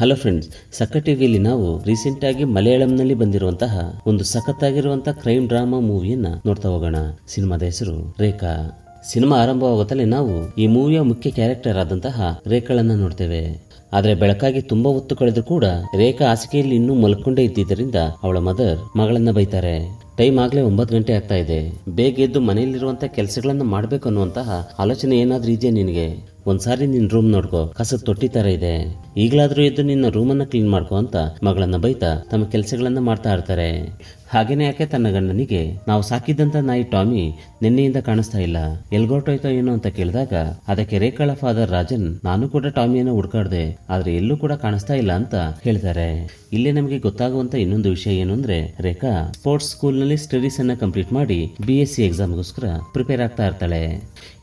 hello friends ಸಕ ಟಿವಿಯಲ್ಲಿ ನಾವು recent ಆಗಿ ಮಲಯಾಳಂನಲ್ಲಿ ಬಂದಿರುವಂತಹ ಒಂದು ಆಗಿರುವಂತಹ ಕ್ರೈಮ್ ಡ್ರಾಮಾ ಮೂವಿಯನ್ನ ನೋಡ್ತಾ ಹೋಗೋಣ ಸಿನಿಮಾದ ಹೆಸರು ರೇಖಾ ಸಿನಿಮಾ ಆರಂಭವಾಗುತ್ತಲೇ ನಾವು ಈ ಮೂವಿಯ ಮುಖ್ಯ ಕ್ಯಾರೆಕ್ಟರ್ ಆದಂತಹ ರೇಖಾಳನ್ನ ನೋಡ್ತೇವೆ ಆದರೆ ಬೆಳಕಾಗಿ ತುಂಬಾ ಹೊತ್ತು ಕಳೆದ್ರು ಕೂಡ ರೇಖಾ ಹಾಸಿಗೆಯಲ್ಲಿ ಇನ್ನೂ ಮಲ್ಕೊಂಡೇ ಇದ್ದಿದ್ದರಿಂದ ಅವಳ ಮದರ್ ಮಗಳನ್ನ ಬೈತಾರೆ ಟೈಮ್ ಆಗ್ಲೇ ಒಂಬತ್ತು ಗಂಟೆ ಆಗ್ತಾ ಇದೆ ಬೇಗ ಎದ್ದು ಮನೆಯಲ್ಲಿರುವಂತಹ ಕೆಲಸಗಳನ್ನ ಮಾಡ್ಬೇಕು ಅನ್ನುವಂತಹ ಆಲೋಚನೆ ಏನಾದ್ರೂ ಇದೆಯಾ ನಿನಗೆ ಒಂದ್ಸಾರಿ ನಿನ್ ರೂಮ್ ನೋಡ್ಕೋ ಕಸದ ತೊಟ್ಟಿ ತರ ಇದೆ ಈಗಲಾದರೂ ಎದ್ದು ನಿನ್ನ ರೂಮನ್ನು ಕ್ಲೀನ್ ಮಾಡ್ಕೊ ಅಂತ ಮಗಳನ್ನು ಬೈತಾ ತಮ್ಮ ಕೆಲಸಗಳನ್ನು ಮಾಡ್ತಾ ಇರ್ತಾರೆ ಹಾಗೇನೆ ಯಾಕೆ ತನ್ನ ಗಂಡನಿಗೆ ನಾವು ಸಾಕಿದ್ದಂತ ನಾಯಿ ಟಾಮಿ ನಿನ್ನೆಯಿಂದ ಕಾಣಿಸ್ತಾ ಇಲ್ಲ ಎಲ್ಗೊಟ್ಟೋಯ್ತೋ ಏನೋ ಅಂತ ಕೇಳಿದಾಗ ಅದಕ್ಕೆ ರೇಖಾಳ ಫಾದರ್ ರಾಜನ್ ನಾನು ಕೂಡ ಟಾಮಿಯನ್ನು ಹುಡ್ಕಾಡ್ದೆ ಆದ್ರೆ ಎಲ್ಲೂ ಕೂಡ ಕಾಣಿಸ್ತಾ ಇಲ್ಲ ಅಂತ ಹೇಳ್ತಾರೆ ಇಲ್ಲಿ ನಮಗೆ ಗೊತ್ತಾಗುವಂತ ಇನ್ನೊಂದು ವಿಷಯ ಏನು ಅಂದ್ರೆ ರೇಖಾ ಸ್ಪೋರ್ಟ್ಸ್ ಸ್ಕೂಲ್ ನಲ್ಲಿ ಸ್ಟಡೀಸ್ ಅನ್ನ ಕಂಪ್ಲೀಟ್ ಮಾಡಿ ಬಿ ಎಸ್ ಸಿ ಎಕ್ಸಾಮ್ಗೋಸ್ಕರ ಪ್ರಿಪೇರ್ ಆಗ್ತಾ ಇರ್ತಾಳೆ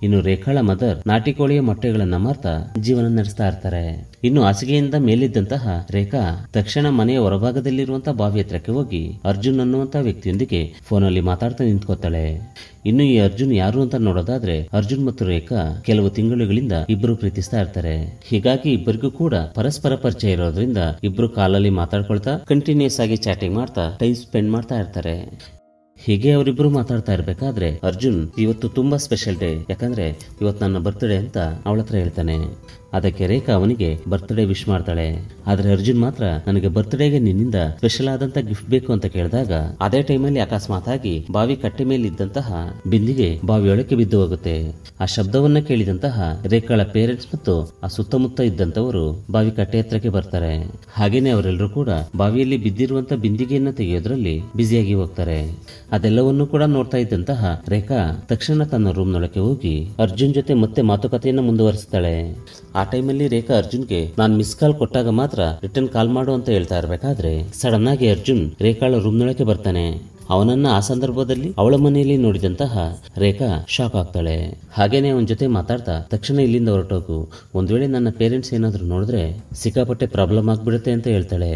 ಇನ್ನು ರೇಖಾಳ ಮದರ್ ನಾಟಿ ಕೋಳಿಯ ಮೊಟ್ಟೆಗಳನ್ನ ಮಾರ್ತಾ ಜೀವನ ನಡೆಸ್ತಾ ಇರ್ತಾರೆ ಇನ್ನು ಹಾಸಿಗೆಯಿಂದ ಮೇಲಿದ್ದಂತಹ ರೇಖಾ ತಕ್ಷಣ ಮನೆಯ ಹೊರಭಾಗದಲ್ಲಿರುವಂತಹ ಬಾವಿ ಹತ್ರಕ್ಕೆ ಹೋಗಿ ಅರ್ಜುನ್ ಅನ್ನುವಂತಹ ವ್ಯಕ್ತಿಯೊಂದಿಗೆ ಫೋನಲ್ಲಿ ಮಾತಾಡ್ತಾ ನಿಂತ್ಕೋತಾಳೆ ಇನ್ನು ಈ ಅರ್ಜುನ್ ಯಾರು ಅಂತ ನೋಡೋದಾದ್ರೆ ಅರ್ಜುನ್ ಮತ್ತು ರೇಖಾ ಕೆಲವು ತಿಂಗಳುಗಳಿಂದ ಇಬ್ಬರು ಪ್ರೀತಿಸ್ತಾ ಇರ್ತಾರೆ ಹೀಗಾಗಿ ಇಬ್ಬರಿಗೂ ಕೂಡ ಪರಸ್ಪರ ಪರಿಚಯ ಇರೋದ್ರಿಂದ ಇಬ್ರು ಕಾಲಲ್ಲಿ ಮಾತಾಡ್ಕೊಳ್ತಾ ಕಂಟಿನ್ಯೂಸ್ ಆಗಿ ಚಾಟಿಂಗ್ ಮಾಡ್ತಾ ಟೈಮ್ ಸ್ಪೆಂಡ್ ಮಾಡ್ತಾ ಇರ್ತಾರೆ ಹೀಗೆ ಅವರಿಬ್ರು ಮಾತಾಡ್ತಾ ಇರ್ಬೇಕಾದ್ರೆ ಅರ್ಜುನ್ ಇವತ್ತು ತುಂಬಾ ಸ್ಪೆಷಲ್ ಡೇ ಯಾಕಂದ್ರೆ ಇವತ್ತು ನನ್ನ ಬರ್ತ್ಡೇ ಅಂತ ಅವಳ ಹತ್ರ ಹೇಳ್ತಾನೆ ಅದಕ್ಕೆ ರೇಖಾ ಅವನಿಗೆ ಬರ್ತ್ಡೇ ವಿಶ್ ಮಾಡ್ತಾಳೆ ಆದ್ರೆ ಅರ್ಜುನ್ ಮಾತ್ರ ನನಗೆ ಬರ್ತ್ಡೇಗೆ ನಿನ್ನಿಂದ ಸ್ಪೆಷಲ್ ಆದಂತ ಗಿಫ್ಟ್ ಬೇಕು ಅಂತ ಕೇಳಿದಾಗ ಅದೇ ಟೈಮಲ್ಲಿ ಅಕಸ್ಮಾತ್ ಆಗಿ ಬಾವಿ ಕಟ್ಟೆ ಮೇಲೆ ಇದ್ದಂತಹ ಬಿಂದಿಗೆ ಬಾವಿಯೊಳಕ್ಕೆ ಬಿದ್ದು ಹೋಗುತ್ತೆ ಆ ಶಬ್ದವನ್ನ ಕೇಳಿದಂತಹ ರೇಖಾಳ ಪೇರೆಂಟ್ಸ್ ಮತ್ತು ಆ ಸುತ್ತಮುತ್ತ ಇದ್ದಂತವರು ಬಾವಿ ಕಟ್ಟೆ ಹತ್ರಕ್ಕೆ ಬರ್ತಾರೆ ಹಾಗೇನೆ ಅವರೆಲ್ಲರೂ ಕೂಡ ಬಾವಿಯಲ್ಲಿ ಬಿದ್ದಿರುವಂತ ಬಿಂದಿಗೆಯನ್ನ ತೆಗೆಯೋದ್ರಲ್ಲಿ ಬ್ಯುಸಿಯಾಗಿ ಹೋಗ್ತಾರೆ ಅದೆಲ್ಲವನ್ನೂ ಕೂಡ ನೋಡ್ತಾ ಇದ್ದಂತಹ ರೇಖಾ ತಕ್ಷಣ ತನ್ನ ರೂಮ್ನೊಳಕ್ಕೆ ಹೋಗಿ ಅರ್ಜುನ್ ಜೊತೆ ಮತ್ತೆ ಮಾತುಕತೆಯನ್ನು ಮುಂದುವರಿಸ್ತಾಳೆ ಆ ಟೈಮಲ್ಲಿ ರೇಖಾ ಅರ್ಜುನ್ಗೆ ನಾನು ಮಿಸ್ ಕಾಲ್ ಕೊಟ್ಟಾಗ ಮಾತ್ರ ರಿಟರ್ನ್ ಕಾಲ್ ಮಾಡು ಅಂತ ಹೇಳ್ತಾ ಇರಬೇಕಾದ್ರೆ ಸಡನ್ ಆಗಿ ಅರ್ಜುನ್ ರೇಖಾಳ ರೂಮ್ನೊಳಗೆ ಬರ್ತಾನೆ ಅವನನ್ನ ಆ ಸಂದರ್ಭದಲ್ಲಿ ಅವಳ ಮನೆಯಲ್ಲಿ ನೋಡಿದಂತಹ ರೇಖಾ ಶಾಕ್ ಆಗ್ತಾಳೆ ಹಾಗೇನೆ ಅವನ ಜೊತೆ ಮಾತಾಡ್ತಾ ತಕ್ಷಣ ಇಲ್ಲಿಂದ ಹೊರಟೋಗು ಒಂದ್ ವೇಳೆ ನನ್ನ ಪೇರೆಂಟ್ಸ್ ಏನಾದ್ರು ನೋಡಿದ್ರೆ ಸಿಕ್ಕಾಪಟ್ಟೆ ಪ್ರಾಬ್ಲಮ್ ಆಗ್ಬಿಡುತ್ತೆ ಅಂತ ಹೇಳ್ತಾಳೆ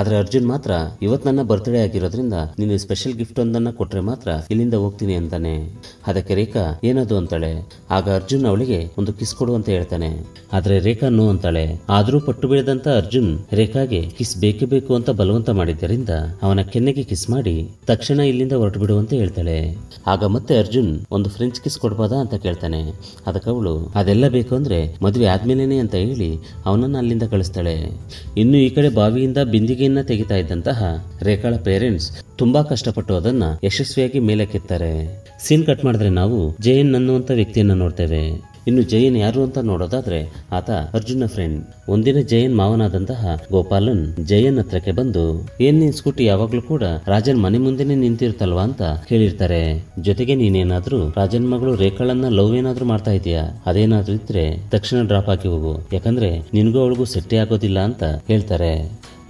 ಆದ್ರೆ ಅರ್ಜುನ್ ಮಾತ್ರ ಇವತ್ತು ನನ್ನ ಬರ್ತ್ಡೇ ಆಗಿರೋದ್ರಿಂದ ನೀನು ಸ್ಪೆಷಲ್ ಗಿಫ್ಟ್ ಒಂದನ್ನ ಕೊಟ್ರೆ ಮಾತ್ರ ಇಲ್ಲಿಂದ ಹೋಗ್ತೀನಿ ಅಂತಾನೆ ಅದಕ್ಕೆ ರೇಖಾ ಏನದು ಅಂತಾಳೆ ಆಗ ಅರ್ಜುನ್ ಅವಳಿಗೆ ಒಂದು ಕಿಸ್ ಕೊಡು ಅಂತ ಹೇಳ್ತಾನೆ ಆದ್ರೆ ರೇಖಾ ನೋ ಅಂತಾಳೆ ಆದ್ರೂ ಪಟ್ಟು ಬೀಳದಂತ ಅರ್ಜುನ್ ರೇಖಾಗೆ ಕಿಸ್ ಬೇಕೇ ಬೇಕು ಅಂತ ಬಲವಂತ ಮಾಡಿದ್ದರಿಂದ ಅವನ ಕೆನ್ನೆಗೆ ಕಿಸ್ ಮಾಡಿ ತಕ್ಷಣ ಇಲ್ಲಿಂದ ಹೊರಟು ಅಂತ ಹೇಳ್ತಾಳೆ ಆಗ ಮತ್ತೆ ಅರ್ಜುನ್ ಒಂದು ಫ್ರೆಂಚ್ ಕಿಸ್ ಕೊಡ್ಬೋದಾ ಅಂತ ಕೇಳ್ತಾನೆ ಅದಕ್ಕೆ ಅವಳು ಅದೆಲ್ಲ ಬೇಕು ಅಂದ್ರೆ ಮದುವೆ ಆದ್ಮೇಲೆನೆ ಅಂತ ಹೇಳಿ ಅವನನ್ನ ಅಲ್ಲಿಂದ ಕಳಿಸ್ತಾಳೆ ಇನ್ನು ಈ ಕಡೆ ಬಾವಿಯಿಂದ ಬಿಂದಿಗೆಯನ್ನ ತೆಗಿತಾ ಇದ್ದಂತಹ ರೇಖಾಳ ಪೇರೆಂಟ್ಸ್ ತುಂಬಾ ಕಷ್ಟಪಟ್ಟು ಅದನ್ನ ಯಶಸ್ವಿಯಾಗಿ ಮೇಲಕ್ಕೆತ್ತಾರೆ ಸೀನ್ ಕಟ್ ಮಾಡಿದ್ರೆ ನಾವು ಜಯನ್ ಅನ್ನುವಂತ ವ್ಯಕ್ತಿಯನ್ನ ನೋಡ್ತೇವೆ ಇನ್ನು ಜೈನ್ ಯಾರು ಅಂತ ನೋಡೋದಾದ್ರೆ ಆತ ಅರ್ಜುನ ಫ್ರೆಂಡ್ ಒಂದಿನ ಜೈನ್ ಮಾವನಾದಂತಹ ಗೋಪಾಲನ್ ಜಯನ್ ಹತ್ರಕ್ಕೆ ಬಂದು ಏನ್ ನಿನ್ ಸ್ಕೂಟಿ ಯಾವಾಗ್ಲೂ ಕೂಡ ರಾಜನ್ ಮನೆ ಮುಂದೆನೆ ನಿಂತಿರ್ತಲ್ವಾ ಅಂತ ಹೇಳಿರ್ತಾರೆ ಜೊತೆಗೆ ನೀನೇನಾದ್ರೂ ರಾಜನ್ ಮಗಳು ರೇಖಳನ್ನ ಲವ್ ಏನಾದ್ರೂ ಮಾಡ್ತಾ ಇದೀಯಾ ಅದೇನಾದ್ರೂ ಇದ್ರೆ ತಕ್ಷಣ ಡ್ರಾಪ್ ಹಾಕಿ ಹೋಗು ಯಾಕಂದ್ರೆ ನಿನ್ಗೂ ಅವಳಿಗೂ ಸೆಟ್ಟಿ ಆಗೋದಿಲ್ಲ ಅಂತ ಹೇಳ್ತಾರೆ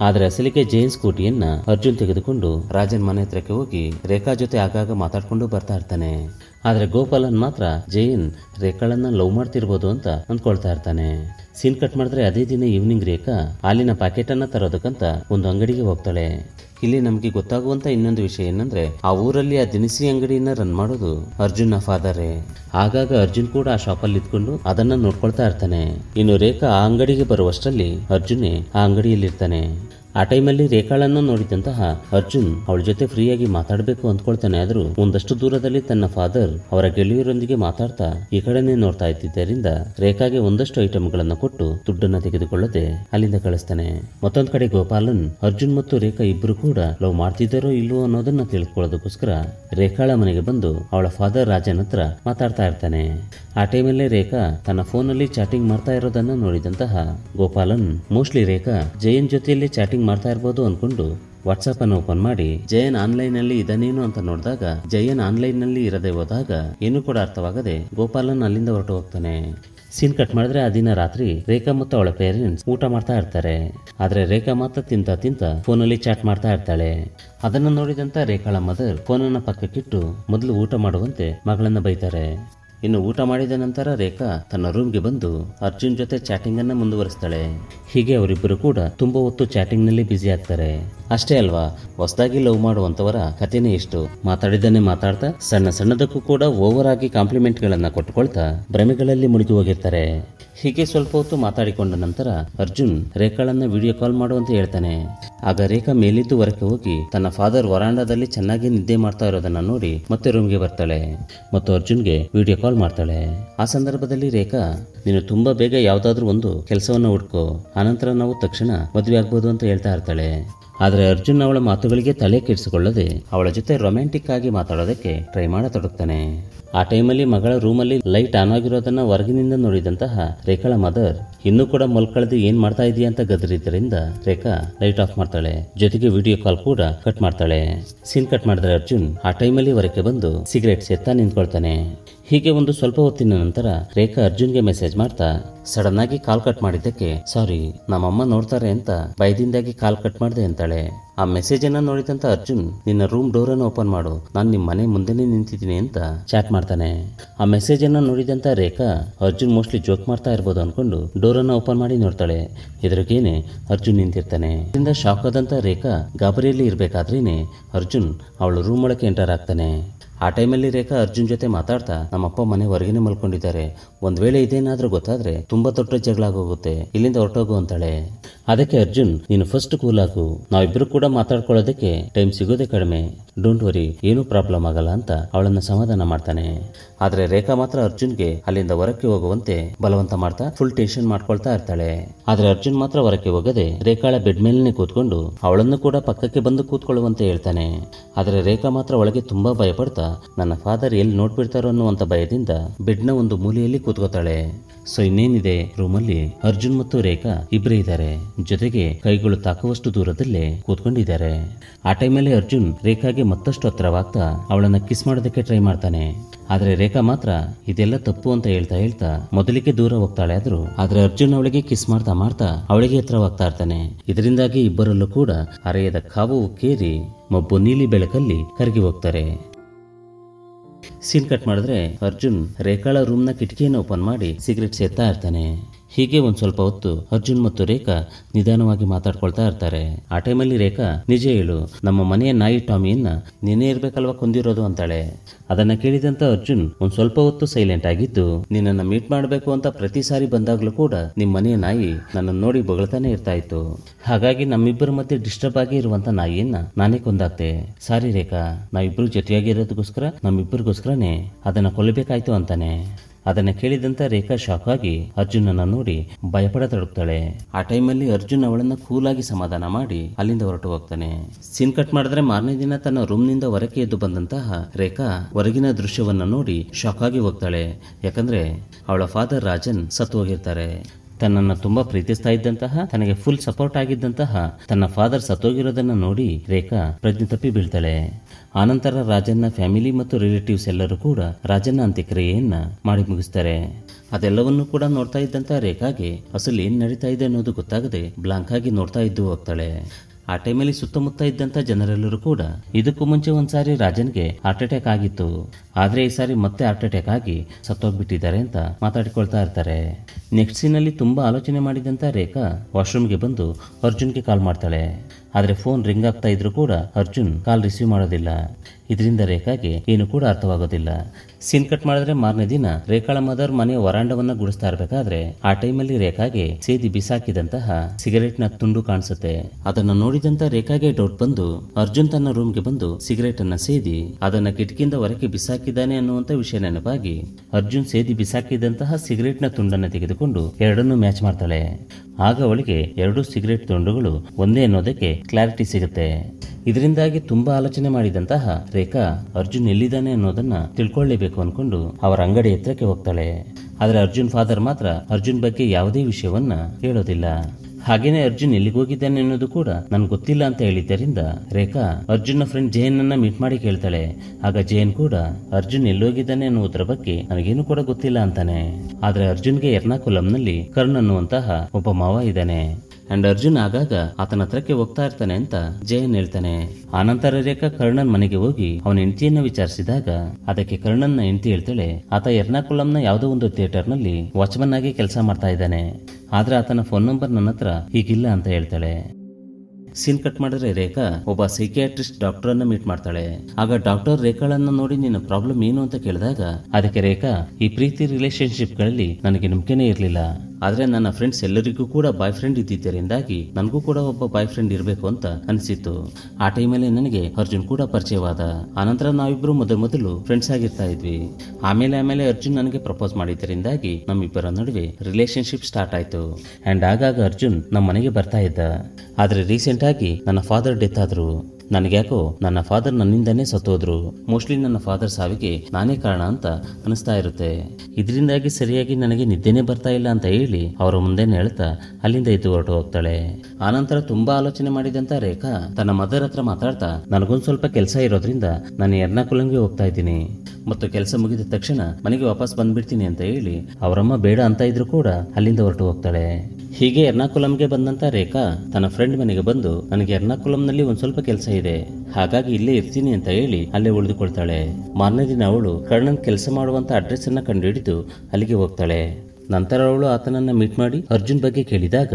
ಆದರೆ ಅಸಲಿಕೆ ಜೈನ್ ಸ್ಕೂಟಿಯನ್ನ ಅರ್ಜುನ್ ತೆಗೆದುಕೊಂಡು ರಾಜನ್ ಮನೆ ಹತ್ರಕ್ಕೆ ಹೋಗಿ ರೇಖಾ ಜೊತೆ ಆಗಾಗ ಮಾತಾಡ್ಕೊಂಡು ಬರ್ತಾ ಇರ್ತಾನೆ ಆದ್ರೆ ಗೋಪಾಲನ್ ಮಾತ್ರ ಜೈನ್ ರೇಖಾಳನ್ನ ಲವ್ ಮಾಡ್ತಿರ್ಬೋದು ಅಂತ ಅಂದ್ಕೊಳ್ತಾ ಇರ್ತಾನೆ ಸೀನ್ ಕಟ್ ಮಾಡಿದ್ರೆ ಅದೇ ದಿನ ಈವ್ನಿಂಗ್ ರೇಖಾ ಹಾಲಿನ ಪ್ಯಾಕೆಟ್ ಅನ್ನ ತರೋದಕ್ಕಂತ ಒಂದು ಅಂಗಡಿಗೆ ಹೋಗ್ತಾಳೆ ಇಲ್ಲಿ ನಮಗೆ ಗೊತ್ತಾಗುವಂತ ಇನ್ನೊಂದು ವಿಷಯ ಏನಂದ್ರೆ ಆ ಊರಲ್ಲಿ ಆ ದಿನಸಿ ಅಂಗಡಿಯನ್ನ ರನ್ ಮಾಡೋದು ಅರ್ಜುನ್ ಫಾದರೇ ಆಗಾಗ ಅರ್ಜುನ್ ಕೂಡ ಆ ಶಾಪ್ ಅಲ್ಲಿ ಇದ್ಕೊಂಡು ಅದನ್ನ ನೋಡ್ಕೊಳ್ತಾ ಇರ್ತಾನೆ ಇನ್ನು ರೇಖಾ ಆ ಅಂಗಡಿಗೆ ಬರುವಷ್ಟರಲ್ಲಿ ಅರ್ಜುನೇ ಆ ಅಂಗಡಿಯಲ್ಲಿ ಇರ್ತಾನೆ ಆ ಟೈಮಲ್ಲಿ ರೇಖಾಳನ್ನು ನೋಡಿದಂತಹ ಅರ್ಜುನ್ ಅವಳ ಜೊತೆ ಫ್ರೀಯಾಗಿ ಮಾತಾಡಬೇಕು ಅಂದ್ಕೊಳ್ತಾನೆ ಆದರೂ ಒಂದಷ್ಟು ದೂರದಲ್ಲಿ ತನ್ನ ಫಾದರ್ ಅವರ ಗೆಳೆಯರೊಂದಿಗೆ ಮಾತಾಡ್ತಾ ಈ ಕಡೆನೆ ನೋಡ್ತಾ ಇದ್ದಿದ್ದರಿಂದ ರೇಖಾಗೆ ಒಂದಷ್ಟು ಐಟಮ್ಗಳನ್ನು ಕೊಟ್ಟು ದುಡ್ಡನ್ನು ತೆಗೆದುಕೊಳ್ಳದೆ ಅಲ್ಲಿಂದ ಕಳಿಸ್ತಾನೆ ಮತ್ತೊಂದ್ ಕಡೆ ಗೋಪಾಲನ್ ಅರ್ಜುನ್ ಮತ್ತು ರೇಖಾ ಇಬ್ಬರು ಕೂಡ ಲವ್ ಮಾಡ್ತಿದ್ದಾರೋ ಇಲ್ವೋ ಅನ್ನೋದನ್ನ ತಿಳ್ಕೊಳ್ಳೋದಕ್ಕೋಸ್ಕರ ರೇಖಾಳ ಮನೆಗೆ ಬಂದು ಅವಳ ಫಾದರ್ ರಾಜನ ಹತ್ರ ಮಾತಾಡ್ತಾ ಇರ್ತಾನೆ ಆ ಟೈಮಲ್ಲೇ ರೇಖಾ ತನ್ನ ಫೋನ್ ಅಲ್ಲಿ ಚಾಟಿಂಗ್ ಮಾಡ್ತಾ ಇರೋದನ್ನ ನೋಡಿದಂತಹ ಗೋಪಾಲನ್ ಮೋಸ್ಟ್ಲಿ ರೇಖಾ ಜಯನ್ ಜೊತೆಯಲ್ಲಿ ಚಾಟಿಂಗ್ ಮಾಡ್ತಾ ಇರ್ಬೋದು ಅನ್ಕೊಂಡು ವಾಟ್ಸಪ್ ಅನ್ನು ಓಪನ್ ಮಾಡಿ ಜಯನ್ ಆನ್ಲೈನ್ ನಲ್ಲಿ ಇದನ್ನೇನು ಅಂತ ನೋಡಿದಾಗ ಜಯನ್ ಆನ್ಲೈನ್ ನಲ್ಲಿ ಇರದೆ ಹೋದಾಗ ಏನು ಕೂಡ ಅರ್ಥವಾಗದೆ ಗೋಪಾಲನ್ ಅಲ್ಲಿಂದ ಹೊರಟು ಹೋಗ್ತಾನೆ ಸೀನ್ ಕಟ್ ಮಾಡಿದ್ರೆ ಆ ದಿನ ರಾತ್ರಿ ರೇಖಾ ಮತ್ತು ಅವಳ ಪೇರೆಂಟ್ಸ್ ಊಟ ಮಾಡ್ತಾ ಇರ್ತಾರೆ ಆದ್ರೆ ರೇಖಾ ಮಾತ್ರ ತಿಂತ ತಿಂತ ಫೋನಲ್ಲಿ ಚಾಟ್ ಮಾಡ್ತಾ ಇರ್ತಾಳೆ ಅದನ್ನ ನೋಡಿದಂತ ರೇಖಾಳ ಮದರ್ ಫೋನನ್ನ ಪಕ್ಕಕ್ಕಿಟ್ಟು ಮೊದಲು ಊಟ ಮಾಡುವಂತೆ ಮಗಳನ್ನ ಬೈತಾರೆ ಇನ್ನು ಊಟ ಮಾಡಿದ ನಂತರ ರೇಖಾ ತನ್ನ ರೂಮ್ ಗೆ ಬಂದು ಅರ್ಜುನ್ ಜೊತೆ ಚಾಟಿಂಗ್ ಅನ್ನ ಮುಂದುವರಿಸ್ತಾಳೆ ಹೀಗೆ ಅವರಿಬ್ಬರು ಕೂಡ ತುಂಬಾ ಹೊತ್ತು ಚಾಟಿಂಗ್ ನಲ್ಲಿ ಬ್ಯುಸಿ ಆಗ್ತಾರೆ ಅಷ್ಟೇ ಅಲ್ವಾ ಹೊಸದಾಗಿ ಲವ್ ಮಾಡುವಂತವರ ಕಥೆನೇ ಇಷ್ಟು ಮಾತಾಡಿದನ್ನೇ ಮಾತಾಡ್ತಾ ಸಣ್ಣ ಸಣ್ಣದಕ್ಕೂ ಕೂಡ ಓವರ್ ಆಗಿ ಕಾಂಪ್ಲಿಮೆಂಟ್ ಗಳನ್ನ ಕೊಟ್ಟುಕೊಳ್ತಾ ಭ್ರಮೆಗಳಲ್ಲಿ ಮುಳುಗಿ ಹೋಗಿರ್ತಾರೆ ಹೀಗೆ ಸ್ವಲ್ಪ ಹೊತ್ತು ಮಾತಾಡಿಕೊಂಡ ನಂತರ ಅರ್ಜುನ್ ರೇಖಾಳನ್ನ ವಿಡಿಯೋ ಕಾಲ್ ಮಾಡುವಂತೆ ಹೇಳ್ತಾನೆ ಆಗ ರೇಖಾ ಮೇಲಿದ್ದು ಹೊರಕ್ಕೆ ಹೋಗಿ ತನ್ನ ಫಾದರ್ ವರಾಂಡದಲ್ಲಿ ಚೆನ್ನಾಗಿ ನಿದ್ದೆ ಮಾಡ್ತಾ ಇರೋದನ್ನ ನೋಡಿ ಮತ್ತೆ ರೂಮ್ಗೆ ಬರ್ತಾಳೆ ಮತ್ತು ಅರ್ಜುನ್ಗೆ ವಿಡಿಯೋ ಕಾಲ್ ಕಾಲ್ ಮಾಡ್ತಾಳೆ ಆ ಸಂದರ್ಭದಲ್ಲಿ ರೇಖಾ ನೀನು ತುಂಬಾ ಬೇಗ ಯಾವ್ದಾದ್ರು ಒಂದು ಕೆಲಸವನ್ನ ಹುಡ್ಕೋ ಆನಂತರ ನಾವು ತಕ್ಷಣ ಮದುವೆ ಆಗ್ಬೋದು ಅಂತ ಹೇಳ್ತಾ ಇರ್ತಾಳೆ ಆದರೆ ಅರ್ಜುನ್ ಅವಳ ಮಾತುಗಳಿಗೆ ತಲೆ ಕೆಡಿಸಿಕೊಳ್ಳದೆ ಅವಳ ಜೊತೆ ರೊಮ್ಯಾಂಟಿಕ್ ಆಗಿ ಮಾತಾಡೋದಕ್ಕೆ ಟ್ರೈ ಮಾಡತೊಡಗ್ತಾನೆ ಆ ಟೈಮಲ್ಲಿ ಮಗಳ ರೂಮಲ್ಲಿ ಲೈಟ್ ಆನ್ ಆಗಿರೋದನ್ನ ಹೊರಗಿನಿಂದ ನೋಡಿದಂತಹ ರೇಖಾಳ ಮದರ್ ಇನ್ನೂ ಕೂಡ ಮಲ್ಕಳದು ಏನ್ ಮಾಡ್ತಾ ಇದೀಯ ಅಂತ ಗದರಿದ್ದರಿಂದ ರೇಖಾ ಲೈಟ್ ಆಫ್ ಮಾಡ್ತಾಳೆ ಜೊತೆಗೆ ವಿಡಿಯೋ ಕಾಲ್ ಕೂಡ ಕಟ್ ಮಾಡ್ತಾಳೆ ಸೀನ್ ಕಟ್ ಮಾಡಿದ್ರೆ ಅರ್ಜುನ್ ಆ ಟೈಮಲ್ಲಿ ಹೊರಕ್ಕೆ ಬಂದು ಸಿಗರೇಟ್ ಸೇತ್ತಾ ನಿಂತ್ಕೊಳ್ತಾನೆ ಹೀಗೆ ಒಂದು ಸ್ವಲ್ಪ ಹೊತ್ತಿನ ನಂತರ ರೇಖಾ ಅರ್ಜುನ್ಗೆ ಮೆಸೇಜ್ ಮಾಡ್ತಾ ಸಡನ್ ಆಗಿ ಕಾಲ್ ಕಟ್ ಮಾಡಿದ್ದಕ್ಕೆ ಸಾರಿ ನಮ್ಮಮ್ಮ ನೋಡ್ತಾರೆ ಅಂತ ಭಯದಿಂದಾಗಿ ಕಾಲ್ ಕಟ್ ಮಾಡಿದೆ ಅಂತಾಳೆ ಆ ಮೆಸೇಜ್ ಅನ್ನ ನೋಡಿದಂತ ಅರ್ಜುನ್ ನಿನ್ನ ರೂಮ್ ಡೋರ್ ಅನ್ನು ಓಪನ್ ಮಾಡು ನಾನು ನಿಮ್ಮ ಮನೆ ಮುಂದೆನೆ ನಿಂತಿದ್ದೀನಿ ಅಂತ ಚಾಟ್ ಮಾಡ್ತಾನೆ ಆ ಮೆಸೇಜ್ ಅನ್ನ ನೋಡಿದಂತ ರೇಖಾ ಅರ್ಜುನ್ ಮೋಸ್ಟ್ಲಿ ಜೋಕ್ ಮಾಡ್ತಾ ಇರ್ಬೋದು ಅನ್ಕೊಂಡು ಡೋರ್ ಅನ್ನ ಓಪನ್ ಮಾಡಿ ನೋಡ್ತಾಳೆ ಎದುರಿಗೇನೆ ಅರ್ಜುನ್ ನಿಂತಿರ್ತಾನೆ ಇದರಿಂದ ಶಾಕ್ ಆದಂತ ರೇಖಾ ಗಾಬರಿಯಲ್ಲಿ ಇರ್ಬೇಕಾದ್ರೇನೆ ಅರ್ಜುನ್ ಅವಳ ರೂಮ್ ಒಳಗೆ ಎಂಟರ್ ಆಗ್ತಾನೆ ಆ ಟೈಮಲ್ಲಿ ರೇಖಾ ಅರ್ಜುನ್ ಜೊತೆ ಮಾತಾಡ್ತಾ ನಮ್ಮಪ್ಪ ಮನೆ ಹೊರಗಿನೇ ಮಲ್ಕೊಂಡಿದ್ದಾರೆ ಒಂದ್ ವೇಳೆ ಇದೇನಾದ್ರೂ ಗೊತ್ತಾದ್ರೆ ತುಂಬಾ ದೊಡ್ಡ ಜಗಳ ಇಲ್ಲಿಂದ ಹೊರಟೋಗು ಅಂತಾಳೆ ಅದಕ್ಕೆ ಅರ್ಜುನ್ ನೀನು ಫಸ್ಟ್ ಕೂಲ್ ಆಗು ನಾವಿಬ್ರು ಕೂಡ ಮಾತಾಡ್ಕೊಳ್ಳೋದಕ್ಕೆ ಟೈಮ್ ಸಿಗೋದೇ ಕಡಿಮೆ ಡೋಂಟ್ ವರಿ ಏನೂ ಪ್ರಾಬ್ಲಮ್ ಆಗಲ್ಲ ಅಂತ ಅವಳನ್ನ ಸಮಾಧಾನ ಮಾಡ್ತಾನೆ ಆದ್ರೆ ರೇಖಾ ಮಾತ್ರ ಅರ್ಜುನ್ಗೆ ಅಲ್ಲಿಂದ ಹೊರಕ್ಕೆ ಹೋಗುವಂತೆ ಬಲವಂತ ಮಾಡ್ತಾ ಫುಲ್ ಟೆನ್ಷನ್ ಮಾಡ್ಕೊಳ್ತಾ ಇರ್ತಾಳೆ ಆದ್ರೆ ಅರ್ಜುನ್ ಮಾತ್ರ ಹೊರಕ್ಕೆ ಹೋಗದೆ ರೇಖಾಳ ಬೆಡ್ ಮೇಲೆ ಕೂತ್ಕೊಂಡು ಅವಳನ್ನು ಕೂಡ ಪಕ್ಕಕ್ಕೆ ಬಂದು ಕೂತ್ಕೊಳ್ಳುವಂತೆ ಹೇಳ್ತಾನೆ ಆದ್ರೆ ರೇಖಾ ಮಾತ್ರ ಒಳಗೆ ತುಂಬಾ ಭಯಪಡ್ತಾ ನನ್ನ ಫಾದರ್ ಎಲ್ಲಿ ನೋಡ್ಬಿಡ್ತಾರೋ ಅನ್ನುವಂತ ಭಯದಿಂದ ಬೆಡ್ ನ ಒಂದು ಮೂಲೆಯಲ್ಲಿ ಕೂತ್ಕೋತಾಳೆ ಸೊ ಇನ್ನೇನಿದೆ ರೂಮಲ್ಲಿ ಅರ್ಜುನ್ ಮತ್ತು ರೇಖಾ ಇಬ್ಬರೇ ಇದ್ದಾರೆ ಜೊತೆಗೆ ಕೈಗಳು ತಾಕುವಷ್ಟು ದೂರದಲ್ಲೇ ಕೂತ್ಕೊಂಡಿದ್ದಾರೆ ಆ ಟೈಮಲ್ಲಿ ಅರ್ಜುನ್ ರೇಖಾಗೆ ಮತ್ತಷ್ಟು ಹತ್ರವಾಗ್ತಾ ಅವಳನ್ನ ಕಿಸ್ ಮಾಡೋದಕ್ಕೆ ಟ್ರೈ ಮಾಡ್ತಾನೆ ಆದರೆ ರೇಖಾ ಮಾತ್ರ ಇದೆಲ್ಲ ತಪ್ಪು ಅಂತ ಹೇಳ್ತಾ ಹೇಳ್ತಾ ಮೊದಲಿಗೆ ದೂರ ಹೋಗ್ತಾಳೆ ಆದ್ರೂ ಆದ್ರೆ ಅರ್ಜುನ್ ಅವಳಿಗೆ ಕಿಸ್ ಮಾಡ್ತಾ ಮಾಡ್ತಾ ಅವಳಿಗೆ ಹೋಗ್ತಾ ಇರ್ತಾನೆ ಇದರಿಂದಾಗಿ ಇಬ್ಬರಲ್ಲೂ ಕೂಡ ಅರೆಯದ ಕಾವು ಕೇರಿ ಮಬ್ಬು ನೀಲಿ ಬೆಳಕಲ್ಲಿ ಕರಗಿ ಹೋಗ್ತಾರೆ ಸೀನ್ ಕಟ್ ಮಾಡಿದ್ರೆ ಅರ್ಜುನ್ ರೇಖಾಳ ರೂಮ್ನ ಕಿಟಕಿಯನ್ನು ಓಪನ್ ಮಾಡಿ ಸಿಗರೆಟ್ ಸೇರ್ತಾ ಇರ್ತಾನೆ ಹೀಗೆ ಒಂದ್ ಸ್ವಲ್ಪ ಹೊತ್ತು ಅರ್ಜುನ್ ಮತ್ತು ರೇಖಾ ನಿಧಾನವಾಗಿ ಮಾತಾಡ್ಕೊಳ್ತಾ ಇರ್ತಾರೆ ಆ ಟೈಮಲ್ಲಿ ರೇಖಾ ನಿಜ ಹೇಳು ನಮ್ಮ ಮನೆಯ ನಾಯಿ ಟಾಮಿಯನ್ನ ನೀನೇ ಇರ್ಬೇಕಲ್ವಾ ಕೊಂದಿರೋದು ಅಂತಾಳೆ ಅದನ್ನ ಕೇಳಿದಂತ ಅರ್ಜುನ್ ಒಂದ್ ಸ್ವಲ್ಪ ಹೊತ್ತು ಸೈಲೆಂಟ್ ಆಗಿದ್ದು ನಿನ್ನನ್ನು ಮೀಟ್ ಮಾಡಬೇಕು ಅಂತ ಪ್ರತಿ ಸಾರಿ ಬಂದಾಗ್ಲೂ ಕೂಡ ನಿಮ್ಮ ಮನೆಯ ನಾಯಿ ನನ್ನನ್ನು ನೋಡಿ ಬಗಳತಾನೆ ಇರ್ತಾ ಇತ್ತು ಹಾಗಾಗಿ ನಮ್ಮಿಬ್ಬರ ಮಧ್ಯೆ ಡಿಸ್ಟರ್ಬ್ ಆಗಿ ಇರುವಂತ ನಾಯಿಯನ್ನ ನಾನೇ ಕೊಂದಾಗ್ತೆ ಸಾರಿ ರೇಖಾ ನಾವಿಬ್ರು ಜೊತೆಯಾಗಿರೋದಕ್ಕೋಸ್ಕರ ನಮ್ಮಿಬ್ಬರಿಗೋಸ್ಕರನೇ ಅದನ್ನ ಕೊಲ್ಲಬೇಕಾಯ್ತು ಅಂತಾನೆ ಅದನ್ನು ಕೇಳಿದಂತ ರೇಖಾ ಶಾಕ್ ಆಗಿ ಅರ್ಜುನನ ನೋಡಿ ಭಯಪಡ ಭಯಪಡತೊಡಗ್ತಾಳೆ ಆ ಟೈಮಲ್ಲಿ ಅರ್ಜುನ್ ಅವಳನ್ನ ಆಗಿ ಸಮಾಧಾನ ಮಾಡಿ ಅಲ್ಲಿಂದ ಹೊರಟು ಹೋಗ್ತಾನೆ ಸೀನ್ ಕಟ್ ಮಾಡಿದ್ರೆ ಮಾರನೇ ದಿನ ತನ್ನ ರೂಮ್ ನಿಂದ ಹೊರಕ್ಕೆ ಎದ್ದು ಬಂದಂತಹ ರೇಖಾ ಹೊರಗಿನ ದೃಶ್ಯವನ್ನ ನೋಡಿ ಶಾಕ್ ಆಗಿ ಹೋಗ್ತಾಳೆ ಯಾಕಂದ್ರೆ ಅವಳ ಫಾದರ್ ರಾಜನ್ ಸತ್ತು ಹೋಗಿರ್ತಾರೆ ತನ್ನನ್ನು ತುಂಬಾ ಪ್ರೀತಿಸ್ತಾ ಇದ್ದಂತಹ ತನಗೆ ಫುಲ್ ಸಪೋರ್ಟ್ ಆಗಿದ್ದಂತಹ ತನ್ನ ಫಾದರ್ ಸತ್ತೋಗಿರೋದನ್ನ ನೋಡಿ ರೇಖಾ ಪ್ರಜ್ಞೆ ತಪ್ಪಿ ಬೀಳ್ತಾಳೆ ಆನಂತರ ರಾಜನ್ನ ಫ್ಯಾಮಿಲಿ ಮತ್ತು ರಿಲೇಟಿವ್ಸ್ ಎಲ್ಲರೂ ಕೂಡ ರಾಜನ ಅಂತ್ಯಕ್ರಿಯೆಯನ್ನ ಮಾಡಿ ಮುಗಿಸ್ತಾರೆ ಅದೆಲ್ಲವನ್ನೂ ಕೂಡ ನೋಡ್ತಾ ಇದ್ದಂತ ರೇಖಾಗೆ ಅಸಲು ಏನ್ ನಡೀತಾ ಇದೆ ಅನ್ನೋದು ಗೊತ್ತಾಗದೆ ಬ್ಲಾಂಕ್ ಆಗಿ ನೋಡ್ತಾ ಇದ್ದು ಹೋಗ್ತಾಳೆ ಆ ಟೈಮಲ್ಲಿ ಸುತ್ತಮುತ್ತ ಇದ್ದಂತ ಜನರೆಲ್ಲರೂ ಕೂಡ ಇದಕ್ಕೂ ಮುಂಚೆ ಒಂದ್ಸಾರಿ ರಾಜನ್ಗೆ ಹಾರ್ಟ್ ಅಟ್ಯಾಕ್ ಆಗಿತ್ತು ಆದ್ರೆ ಈ ಸಾರಿ ಮತ್ತೆ ಹಾರ್ಟ್ ಅಟ್ಯಾಕ್ ಆಗಿ ಸತ್ತೋಗ್ಬಿಟ್ಟಿದ್ದಾರೆ ಅಂತ ಮಾತಾಡಿಕೊಳ್ತಾ ಇರ್ತಾರೆ ನೆಕ್ಸ್ಟ್ ಸೀನಲ್ಲಿ ತುಂಬಾ ಆಲೋಚನೆ ಮಾಡಿದಂತ ರೇಖಾ ವಾಶ್ರೂಮ್ಗೆ ಬಂದು ಅರ್ಜುನ್ ಗೆ ಕಾಲ್ ಮಾಡ್ತಾಳೆ ಆದ್ರೆ ಫೋನ್ ರಿಂಗ್ ಆಗ್ತಾ ಇದ್ರೂ ಕೂಡ ಅರ್ಜುನ್ ಕಾಲ್ ರಿಸೀವ್ ಮಾಡೋದಿಲ್ಲ ಇದರಿಂದ ರೇಖಾಗೆ ಏನು ಕೂಡ ಅರ್ಥವಾಗೋದಿಲ್ಲ ಸೀನ್ ಕಟ್ ಮಾಡಿದ್ರೆ ಮಾರನೇ ದಿನ ರೇಖಾಳ ಮದರ್ ಮನೆಯ ವರಾಂಡವನ್ನ ಗುಡಿಸ್ತಾ ಇರಬೇಕಾದ್ರೆ ಆ ಟೈಮಲ್ಲಿ ರೇಖಾಗೆ ಸೇದಿ ಬಿಸಾಕಿದಂತಹ ನ ತುಂಡು ಕಾಣಿಸುತ್ತೆ ಅದನ್ನ ನೋಡಿದಂತ ರೇಖಾಗೆ ಡೌಟ್ ಬಂದು ಅರ್ಜುನ್ ತನ್ನ ರೂಮ್ ಗೆ ಬಂದು ಸಿಗರೇಟ್ ಅನ್ನ ಸೇದಿ ಅದನ್ನ ಕಿಟಕಿಯಿಂದ ಹೊರಕ್ಕೆ ಬಿಸಾಕಿದ್ದಾನೆ ಅನ್ನುವಂಥ ವಿಷಯ ನೆನಪಾಗಿ ಅರ್ಜುನ್ ಸೇದಿ ಬಿಸಾಕಿದಂತಹ ನ ತುಂಡನ್ನು ತೆಗೆದು ಎರಡನ್ನೂ ಮ್ಯಾಚ್ ಮಾಡ್ತಾಳೆ ಆಗ ಅವಳಿಗೆ ಎರಡು ಸಿಗರೇಟ್ ತುಂಡುಗಳು ಒಂದೇ ಅನ್ನೋದಕ್ಕೆ ಕ್ಲಾರಿಟಿ ಸಿಗುತ್ತೆ ಇದರಿಂದಾಗಿ ತುಂಬಾ ಆಲೋಚನೆ ಮಾಡಿದಂತಹ ರೇಖಾ ಅರ್ಜುನ್ ಎಲ್ಲಿದ್ದಾನೆ ಅನ್ನೋದನ್ನ ತಿಳ್ಕೊಳ್ಳೇಬೇಕು ಅನ್ಕೊಂಡು ಅವರ ಅಂಗಡಿ ಎತ್ತರಕ್ಕೆ ಹೋಗ್ತಾಳೆ ಆದರೆ ಅರ್ಜುನ್ ಫಾದರ್ ಮಾತ್ರ ಅರ್ಜುನ್ ಬಗ್ಗೆ ಯಾವುದೇ ವಿಷಯವನ್ನ ಹೇಳೋದಿಲ್ಲ ಹಾಗೇನೆ ಅರ್ಜುನ್ ಹೋಗಿದ್ದಾನೆ ಅನ್ನೋದು ಕೂಡ ನನ್ಗೆ ಗೊತ್ತಿಲ್ಲ ಅಂತ ಹೇಳಿದ್ದರಿಂದ ರೇಖಾ ಅರ್ಜುನ್ನ ಫ್ರೆಂಡ್ ಅನ್ನ ಮೀಟ್ ಮಾಡಿ ಕೇಳ್ತಾಳೆ ಆಗ ಜಯನ್ ಕೂಡ ಅರ್ಜುನ್ ಹೋಗಿದ್ದಾನೆ ಅನ್ನುವುದರ ಬಗ್ಗೆ ನನಗೇನು ಕೂಡ ಗೊತ್ತಿಲ್ಲ ಅಂತಾನೆ ಆದ್ರೆ ಅರ್ಜುನ್ಗೆ ಎರ್ನಾಕುಲಂನಲ್ಲಿ ಕರ್ಣ್ ಅನ್ನುವಂತಹ ಒಬ್ಬ ಮಾವ ಇದ್ದಾನೆ ಅಂಡ್ ಅರ್ಜುನ್ ಆಗಾಗ ಆತನ ಹತ್ರಕ್ಕೆ ಹೋಗ್ತಾ ಇರ್ತಾನೆ ಅಂತ ಜಯನ್ ಹೇಳ್ತಾನೆ ಆನಂತರ ರೇಖಾ ಕರ್ಣನ್ ಮನೆಗೆ ಹೋಗಿ ಅವನ ಹೆಂಡತಿಯನ್ನ ವಿಚಾರಿಸಿದಾಗ ಅದಕ್ಕೆ ಕರ್ಣನ್ ನ ಹೆಂಡತಿ ಹೇಳ್ತಾಳೆ ಆತ ಎರ್ನಾಕುಲಂನ ಯಾವುದೋ ಒಂದು ಥಿಯೇಟರ್ ನಲ್ಲಿ ವಾಚ್ಮನ್ ಆಗಿ ಕೆಲಸ ಮಾಡ್ತಾ ಇದ್ದಾನೆ ಆದ್ರೆ ಆತನ ಫೋನ್ ನಂಬರ್ ನನ್ನ ಹತ್ರ ಹೀಗಿಲ್ಲ ಅಂತ ಹೇಳ್ತಾಳೆ ಸೀನ್ ಕಟ್ ಮಾಡಿದ್ರೆ ರೇಖಾ ಒಬ್ಬ ಸೈಕಿಯಾಟ್ರಿಸ್ಟ್ ಡಾಕ್ಟರ್ ಅನ್ನ ಮೀಟ್ ಮಾಡ್ತಾಳೆ ಆಗ ಡಾಕ್ಟರ್ ರೇಖಾಳನ್ನ ನೋಡಿ ನಿನ್ನ ಪ್ರಾಬ್ಲಮ್ ಏನು ಅಂತ ಕೇಳಿದಾಗ ಅದಕ್ಕೆ ರೇಖಾ ಈ ಪ್ರೀತಿ ರಿಲೇಶನ್ಶಿಪ್ ಗಳಲ್ಲಿ ನನಗೆ ನಂಬಿಕೆನೇ ಇರಲಿಲ್ಲ ಆದ್ರೆ ನನ್ನ ಫ್ರೆಂಡ್ಸ್ ಎಲ್ಲರಿಗೂ ಕೂಡ ಬಾಯ್ ಫ್ರೆಂಡ್ ಇದ್ದಿದ್ದರಿಂದಾಗಿ ನನಗೂ ಕೂಡ ಒಬ್ಬ ಬಾಯ್ ಫ್ರೆಂಡ್ ಇರಬೇಕು ಅಂತ ಅನಿಸಿತ್ತು ಆ ಟೈಮಲ್ಲಿ ನನಗೆ ಅರ್ಜುನ್ ಕೂಡ ಪರಿಚಯವಾದ ಆನಂತರ ನಾವಿಬ್ರು ಮೊದಲು ಮೊದಲು ಫ್ರೆಂಡ್ಸ್ ಆಗಿರ್ತಾ ಇದ್ವಿ ಆಮೇಲೆ ಆಮೇಲೆ ಅರ್ಜುನ್ ನನಗೆ ಪ್ರಪೋಸ್ ಮಾಡಿದ್ದರಿಂದಾಗಿ ನಮ್ಮಿಬ್ಬರ ನಡುವೆ ರಿಲೇಶನ್ಶಿಪ್ ಸ್ಟಾರ್ಟ್ ಆಯ್ತು ಅಂಡ್ ಆಗಾಗ ಅರ್ಜುನ್ ನಮ್ಮ ಮನೆಗೆ ಬರ್ತಾ ಇದ್ದ ಆದ್ರೆ ರೀಸೆಂಟ್ ರೀಸೆಂಟಾಗಿ ನನ್ನ ಫಾದರ್ ಡೆತ್ ಆದರು ನನಗ್ಯಾಕೋ ನನ್ನ ಫಾದರ್ ನನ್ನಿಂದನೇ ಸತ್ತೋದ್ರು ಮೋಸ್ಟ್ಲಿ ನನ್ನ ಫಾದರ್ ಸಾವಿಗೆ ನಾನೇ ಕಾರಣ ಅಂತ ಅನಿಸ್ತಾ ಇರುತ್ತೆ ಇದರಿಂದಾಗಿ ಸರಿಯಾಗಿ ನನಗೆ ನಿದ್ದೆನೇ ಬರ್ತಾ ಇಲ್ಲ ಅಂತ ಹೇಳಿ ಅವರ ಮುಂದೆನೆ ಹೇಳ್ತಾ ಅಲ್ಲಿಂದ ಇದ್ದು ಹೊರಟು ಹೋಗ್ತಾಳೆ ಆನಂತರ ತುಂಬಾ ಆಲೋಚನೆ ಮಾಡಿದಂತ ರೇಖಾ ತನ್ನ ಮದರ್ ಹತ್ರ ಮಾತಾಡ್ತಾ ನನಗೊಂದು ಸ್ವಲ್ಪ ಕೆಲಸ ಇರೋದ್ರಿಂದ ನಾನು ಎರ್ನಾಕುಲಂಗೆ ಹೋಗ್ತಾ ಇದ್ದೀನಿ ಮತ್ತು ಕೆಲಸ ಮುಗಿದ ತಕ್ಷಣ ಮನೆಗೆ ವಾಪಸ್ ಬಂದ್ಬಿಡ್ತೀನಿ ಅಂತ ಹೇಳಿ ಅವರಮ್ಮ ಬೇಡ ಅಂತ ಇದ್ರು ಕೂಡ ಅಲ್ಲಿಂದ ಹೊರಟು ಹೋಗ್ತಾಳೆ ಹೀಗೆ ಎರ್ನಾಕುಲಂಗೆ ಬಂದಂತ ರೇಖಾ ತನ್ನ ಫ್ರೆಂಡ್ ಮನೆಗೆ ಬಂದು ನನಗೆ ಎರ್ನಾಕುಲಂನಲ್ಲಿ ಒಂದ್ ಸ್ವಲ್ಪ ಕೆಲಸ ಇದೆ ಹಾಗಾಗಿ ಇಲ್ಲೇ ಇರ್ತೀನಿ ಅಂತ ಹೇಳಿ ಅಲ್ಲೇ ಉಳಿದುಕೊಳ್ತಾಳೆ ಮಾರನೇ ದಿನ ಅವಳು ಕರ್ಣನ್ ಕೆಲಸ ಮಾಡುವಂತ ಅಡ್ರೆಸ್ ಅನ್ನ ಕಂಡುಹಿಡಿದು ಅಲ್ಲಿಗೆ ಹೋಗ್ತಾಳೆ ನಂತರ ಅವಳು ಆತನನ್ನ ಮೀಟ್ ಮಾಡಿ ಅರ್ಜುನ್ ಬಗ್ಗೆ ಕೇಳಿದಾಗ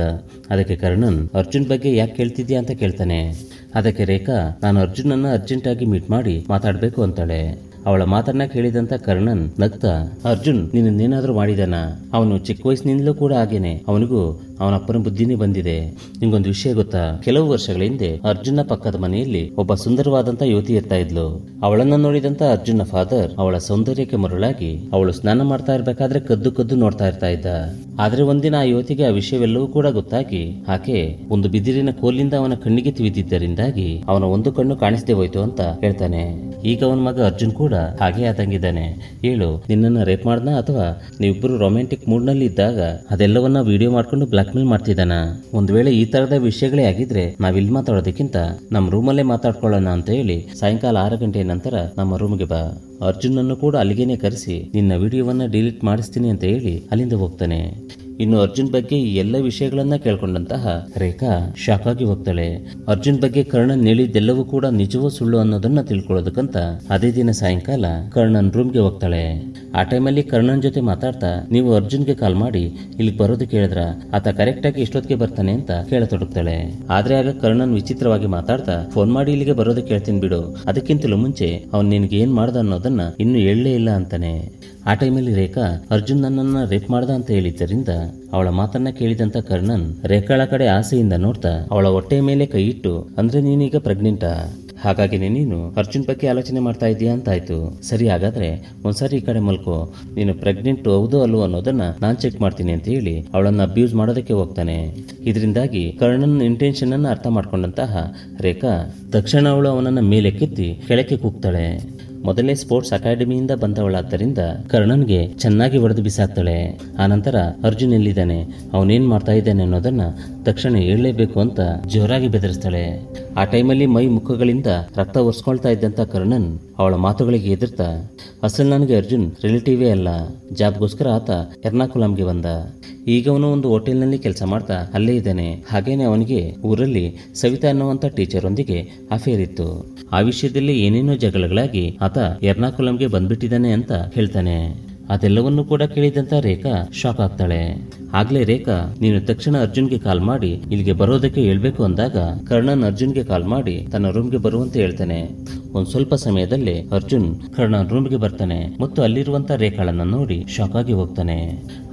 ಅದಕ್ಕೆ ಕರ್ಣನ್ ಅರ್ಜುನ್ ಬಗ್ಗೆ ಯಾಕೆ ಕೇಳ್ತಿದ್ಯಾ ಅಂತ ಕೇಳ್ತಾನೆ ಅದಕ್ಕೆ ರೇಖಾ ನಾನು ಅರ್ಜುನನ್ನ ಅರ್ಜೆಂಟ್ ಆಗಿ ಮೀಟ್ ಮಾಡಿ ಮಾತಾಡಬೇಕು ಅಂತಾಳೆ ಅವಳ ಮಾತನ್ನ ಕೇಳಿದಂತ ಕರ್ಣನ್ ನಗ್ತಾ ಅರ್ಜುನ್ ನಿನ್ನೇನಾದ್ರೂ ಮಾಡಿದಾನ ಅವನು ಚಿಕ್ಕ ವಯಸ್ಸಿನಿಂದಲೂ ಕೂಡ ಹಾಗೇನೆ ಅವನಿಗೂ ಅವನಪ್ಪನ ಬುದ್ಧಿನೇ ಬಂದಿದೆ ನಿಂಗೊಂದು ವಿಷಯ ಗೊತ್ತಾ ಕೆಲವು ವರ್ಷಗಳ ಹಿಂದೆ ಅರ್ಜುನ ಪಕ್ಕದ ಮನೆಯಲ್ಲಿ ಒಬ್ಬ ಸುಂದರವಾದಂತ ಯುವತಿ ಇರ್ತಾ ಇದ್ಲು ಅವಳನ್ನ ನೋಡಿದಂತ ಅರ್ಜುನ ಫಾದರ್ ಅವಳ ಸೌಂದರ್ಯಕ್ಕೆ ಮರುಳಾಗಿ ಅವಳು ಸ್ನಾನ ಮಾಡ್ತಾ ಇರ್ಬೇಕಾದ್ರೆ ಕದ್ದು ಕದ್ದು ನೋಡ್ತಾ ಇರ್ತಾ ಇದ್ದ ಆದ್ರೆ ಒಂದಿನ ಆ ಯುವತಿಗೆ ಆ ವಿಷಯವೆಲ್ಲವೂ ಕೂಡ ಗೊತ್ತಾಗಿ ಆಕೆ ಒಂದು ಬಿದಿರಿನ ಕೋಲಿಂದ ಅವನ ಕಣ್ಣಿಗೆ ತಿವಿದಿದ್ದರಿಂದಾಗಿ ಅವನ ಒಂದು ಕಣ್ಣು ಕಾಣಿಸದೆ ಹೋಯ್ತು ಅಂತ ಹೇಳ್ತಾನೆ ಈಗ ಅವನ ಮಗ ಅರ್ಜುನ್ ಕೂಡ ಹಾಗೆ ಆದಂಗಿದ್ದಾನೆ ಹೇಳು ನಿನ್ನನ್ನು ರೇಪ್ ಮಾಡ್ದ ಅಥವಾ ನೀವಿಬ್ಬರು ರೊಮ್ಯಾಂಟಿಕ್ ಮೂಡ್ನಲ್ಲಿ ಇದ್ದಾಗ ಅದೆಲ್ಲವನ್ನ ವಿಡಿಯೋ ಮಾಡ್ಕೊಂಡು ಬ್ಲಾಕ್ ಮೇಲ್ ಮಾಡ್ತಿದ್ದಾನ ಒಂದ್ ವೇಳೆ ಈ ತರದ ವಿಷಯಗಳೇ ಆಗಿದ್ರೆ ನಾವಿಲ್ಲಿ ಮಾತಾಡೋದಕ್ಕಿಂತ ನಮ್ಮ ರೂಮಲ್ಲೇ ಮಾತಾಡ್ಕೊಳ್ಳೋಣ ಅಂತ ಹೇಳಿ ಸಾಯಂಕಾಲ ಆರು ಗಂಟೆ ನಂತರ ನಮ್ಮ ರೂಮ್ಗೆ ಬಾ ಅರ್ಜುನ್ ಅನ್ನು ಕೂಡ ಅಲ್ಲಿಗೆನೇ ಕರೆಸಿ ನಿನ್ನ ವಿಡಿಯೋವನ್ನ ಡಿಲೀಟ್ ಮಾಡಿಸ್ತೀನಿ ಅಂತ ಹೇಳಿ ಅಲ್ಲಿಂದ ಹೋಗ್ತಾನೆ ಇನ್ನು ಅರ್ಜುನ್ ಬಗ್ಗೆ ಎಲ್ಲ ವಿಷಯಗಳನ್ನ ಕೇಳ್ಕೊಂಡಂತಹ ರೇಖಾ ಶಾಕ್ ಆಗಿ ಹೋಗ್ತಾಳೆ ಅರ್ಜುನ್ ಬಗ್ಗೆ ಕರ್ಣನ್ ಹೇಳಿದ್ದೆಲ್ಲವೂ ಕೂಡ ನಿಜವೂ ಸುಳ್ಳು ಅನ್ನೋದನ್ನ ತಿಳ್ಕೊಳ್ಳೋದಕ್ಕಂತ ಅದೇ ದಿನ ಸಾಯಂಕಾಲ ಕರ್ಣನ್ ಗೆ ಹೋಗ್ತಾಳೆ ಆ ಟೈಮಲ್ಲಿ ಕರ್ಣನ್ ಜೊತೆ ಮಾತಾಡ್ತಾ ನೀವು ಅರ್ಜುನ್ಗೆ ಕಾಲ್ ಮಾಡಿ ಇಲ್ಲಿ ಬರೋದು ಕೇಳಿದ್ರ ಆತ ಕರೆಕ್ಟ್ ಆಗಿ ಇಷ್ಟೊತ್ತಿಗೆ ಬರ್ತಾನೆ ಅಂತ ಕೇಳತೊಡಕ್ತಾಳೆ ಆದ್ರೆ ಆಗ ಕರ್ಣನ್ ವಿಚಿತ್ರವಾಗಿ ಮಾತಾಡ್ತಾ ಫೋನ್ ಮಾಡಿ ಇಲ್ಲಿಗೆ ಬರೋದಕ್ಕೆ ಕೇಳ್ತೀನಿ ಬಿಡು ಅದಕ್ಕಿಂತಲೂ ಮುಂಚೆ ಅವ್ನು ನಿನ್ಗೆ ಏನ್ ಮಾಡ್ದ ಅನ್ನೋದನ್ನ ಇನ್ನು ಹೇಳಲೇ ಇಲ್ಲ ಅಂತಾನೆ ಆ ಟೈಮಲ್ಲಿ ರೇಖಾ ಅರ್ಜುನ್ ನನ್ನನ್ನ ರೇಪ್ ಮಾಡ್ದ ಅಂತ ಹೇಳಿದ್ದರಿಂದ ಅವಳ ಮಾತನ್ನ ಕೇಳಿದಂತ ಕರ್ಣನ್ ರೇಖಾಳ ಕಡೆ ಆಸೆಯಿಂದ ನೋಡ್ತಾ ಅವಳ ಹೊಟ್ಟೆಯ ಮೇಲೆ ಕೈ ಇಟ್ಟು ಅಂದ್ರೆ ನೀನೀಗ ಪ್ರೆಗ್ನೆಂಟಾ ಹಾಗಾಗಿನೇ ನೀನು ಅರ್ಜುನ್ ಬಗ್ಗೆ ಆಲೋಚನೆ ಮಾಡ್ತಾ ಇದೀಯಾ ಅಂತಾಯ್ತು ಸರಿ ಹಾಗಾದ್ರೆ ಒಂದ್ಸರಿ ಈ ಕಡೆ ಮಲ್ಕೋ ನೀನು ಪ್ರೆಗ್ನೆಂಟ್ ಹೌದು ಅಲ್ವೋ ಅನ್ನೋದನ್ನ ನಾನ್ ಚೆಕ್ ಮಾಡ್ತೀನಿ ಅಂತ ಹೇಳಿ ಅವಳನ್ನ ಅಬ್ಯೂಸ್ ಮಾಡೋದಕ್ಕೆ ಹೋಗ್ತಾನೆ ಇದರಿಂದಾಗಿ ಕರ್ಣನ್ ಇಂಟೆನ್ಷನ್ ಅನ್ನ ಅರ್ಥ ಮಾಡ್ಕೊಂಡಂತಹ ರೇಖಾ ತಕ್ಷಣ ಅವಳು ಅವನನ್ನ ಮೇಲೆ ಕೆತ್ತಿ ಕೆಳಕ್ಕೆ ಕೂಗ್ತಾಳೆ ಮೊದಲೇ ಸ್ಪೋರ್ಟ್ಸ್ ಅಕಾಡೆಮಿಯಿಂದ ಬಂದವಳಾದ್ದರಿಂದ ಕರ್ಣನ್ಗೆ ಚೆನ್ನಾಗಿ ಹೊಡೆದು ಬಿಸಾಕ್ತಾಳೆ ಆನಂತರ ಅರ್ಜುನ್ ಎಲ್ಲಿದ್ದಾನೆ ಅವನೇನ್ ಮಾಡ್ತಾ ಇದ್ದಾನೆ ಅನ್ನೋದನ್ನ ತಕ್ಷಣ ಹೇಳಲೇಬೇಕು ಅಂತ ಜೋರಾಗಿ ಬೆದರಿಸ್ತಾಳೆ ಆ ಟೈಮಲ್ಲಿ ಮೈ ಮುಖಗಳಿಂದ ರಕ್ತ ಒರೆಸ್ಕೊಳ್ತಾ ಇದ್ದಂತ ಕರ್ಣನ್ ಅವಳ ಮಾತುಗಳಿಗೆ ಎದುರ್ತ ಅಸಲ್ ನನಗೆ ಅರ್ಜುನ್ ರಿಲೇಟಿವೇ ಅಲ್ಲ ಜಾಬ್ಗೋಸ್ಕರ ಆತ ಎರ್ನಾಕುಲಂಗೆ ಬಂದ ಈಗ ಅವನು ಒಂದು ಹೋಟೆಲ್ನಲ್ಲಿ ಕೆಲಸ ಮಾಡ್ತಾ ಅಲ್ಲೇ ಇದ್ದಾನೆ ಹಾಗೇನೆ ಅವನಿಗೆ ಊರಲ್ಲಿ ಸವಿತಾ ಅನ್ನುವಂಥ ಟೀಚರೊಂದಿಗೆ ಅಫೇರ್ ಇತ್ತು ಆ ವಿಷಯದಲ್ಲಿ ಏನೇನೋ ಜಗಳಗಳಾಗಿ ಆತ ಎರ್ನಾಕುಲಂಗೆ ಬಂದ್ಬಿಟ್ಟಿದ್ದಾನೆ ಅಂತ ಹೇಳ್ತಾನೆ ಅದೆಲ್ಲವನ್ನೂ ಕೂಡ ಕೇಳಿದಂತ ರೇಖಾ ಶಾಕ್ ಆಗ್ತಾಳೆ ಆಗ್ಲೇ ರೇಖಾ ನೀನು ತಕ್ಷಣ ಅರ್ಜುನ್ಗೆ ಕಾಲ್ ಮಾಡಿ ಇಲ್ಲಿಗೆ ಬರೋದಕ್ಕೆ ಹೇಳ್ಬೇಕು ಅಂದಾಗ ಕರ್ಣನ್ ಅರ್ಜುನ್ಗೆ ಕಾಲ್ ಮಾಡಿ ತನ್ನ ರೂಮ್ಗೆ ಬರುವಂತೆ ಹೇಳ್ತಾನೆ ಒಂದ್ ಸ್ವಲ್ಪ ಸಮಯದಲ್ಲಿ ಅರ್ಜುನ್ ಕರ್ಣನ್ ರೂಮ್ಗೆ ಬರ್ತಾನೆ ಮತ್ತು ಅಲ್ಲಿರುವಂತ ರೇಖಾಳನ್ನ ನೋಡಿ ಶಾಕ್ ಆಗಿ ಹೋಗ್ತಾನೆ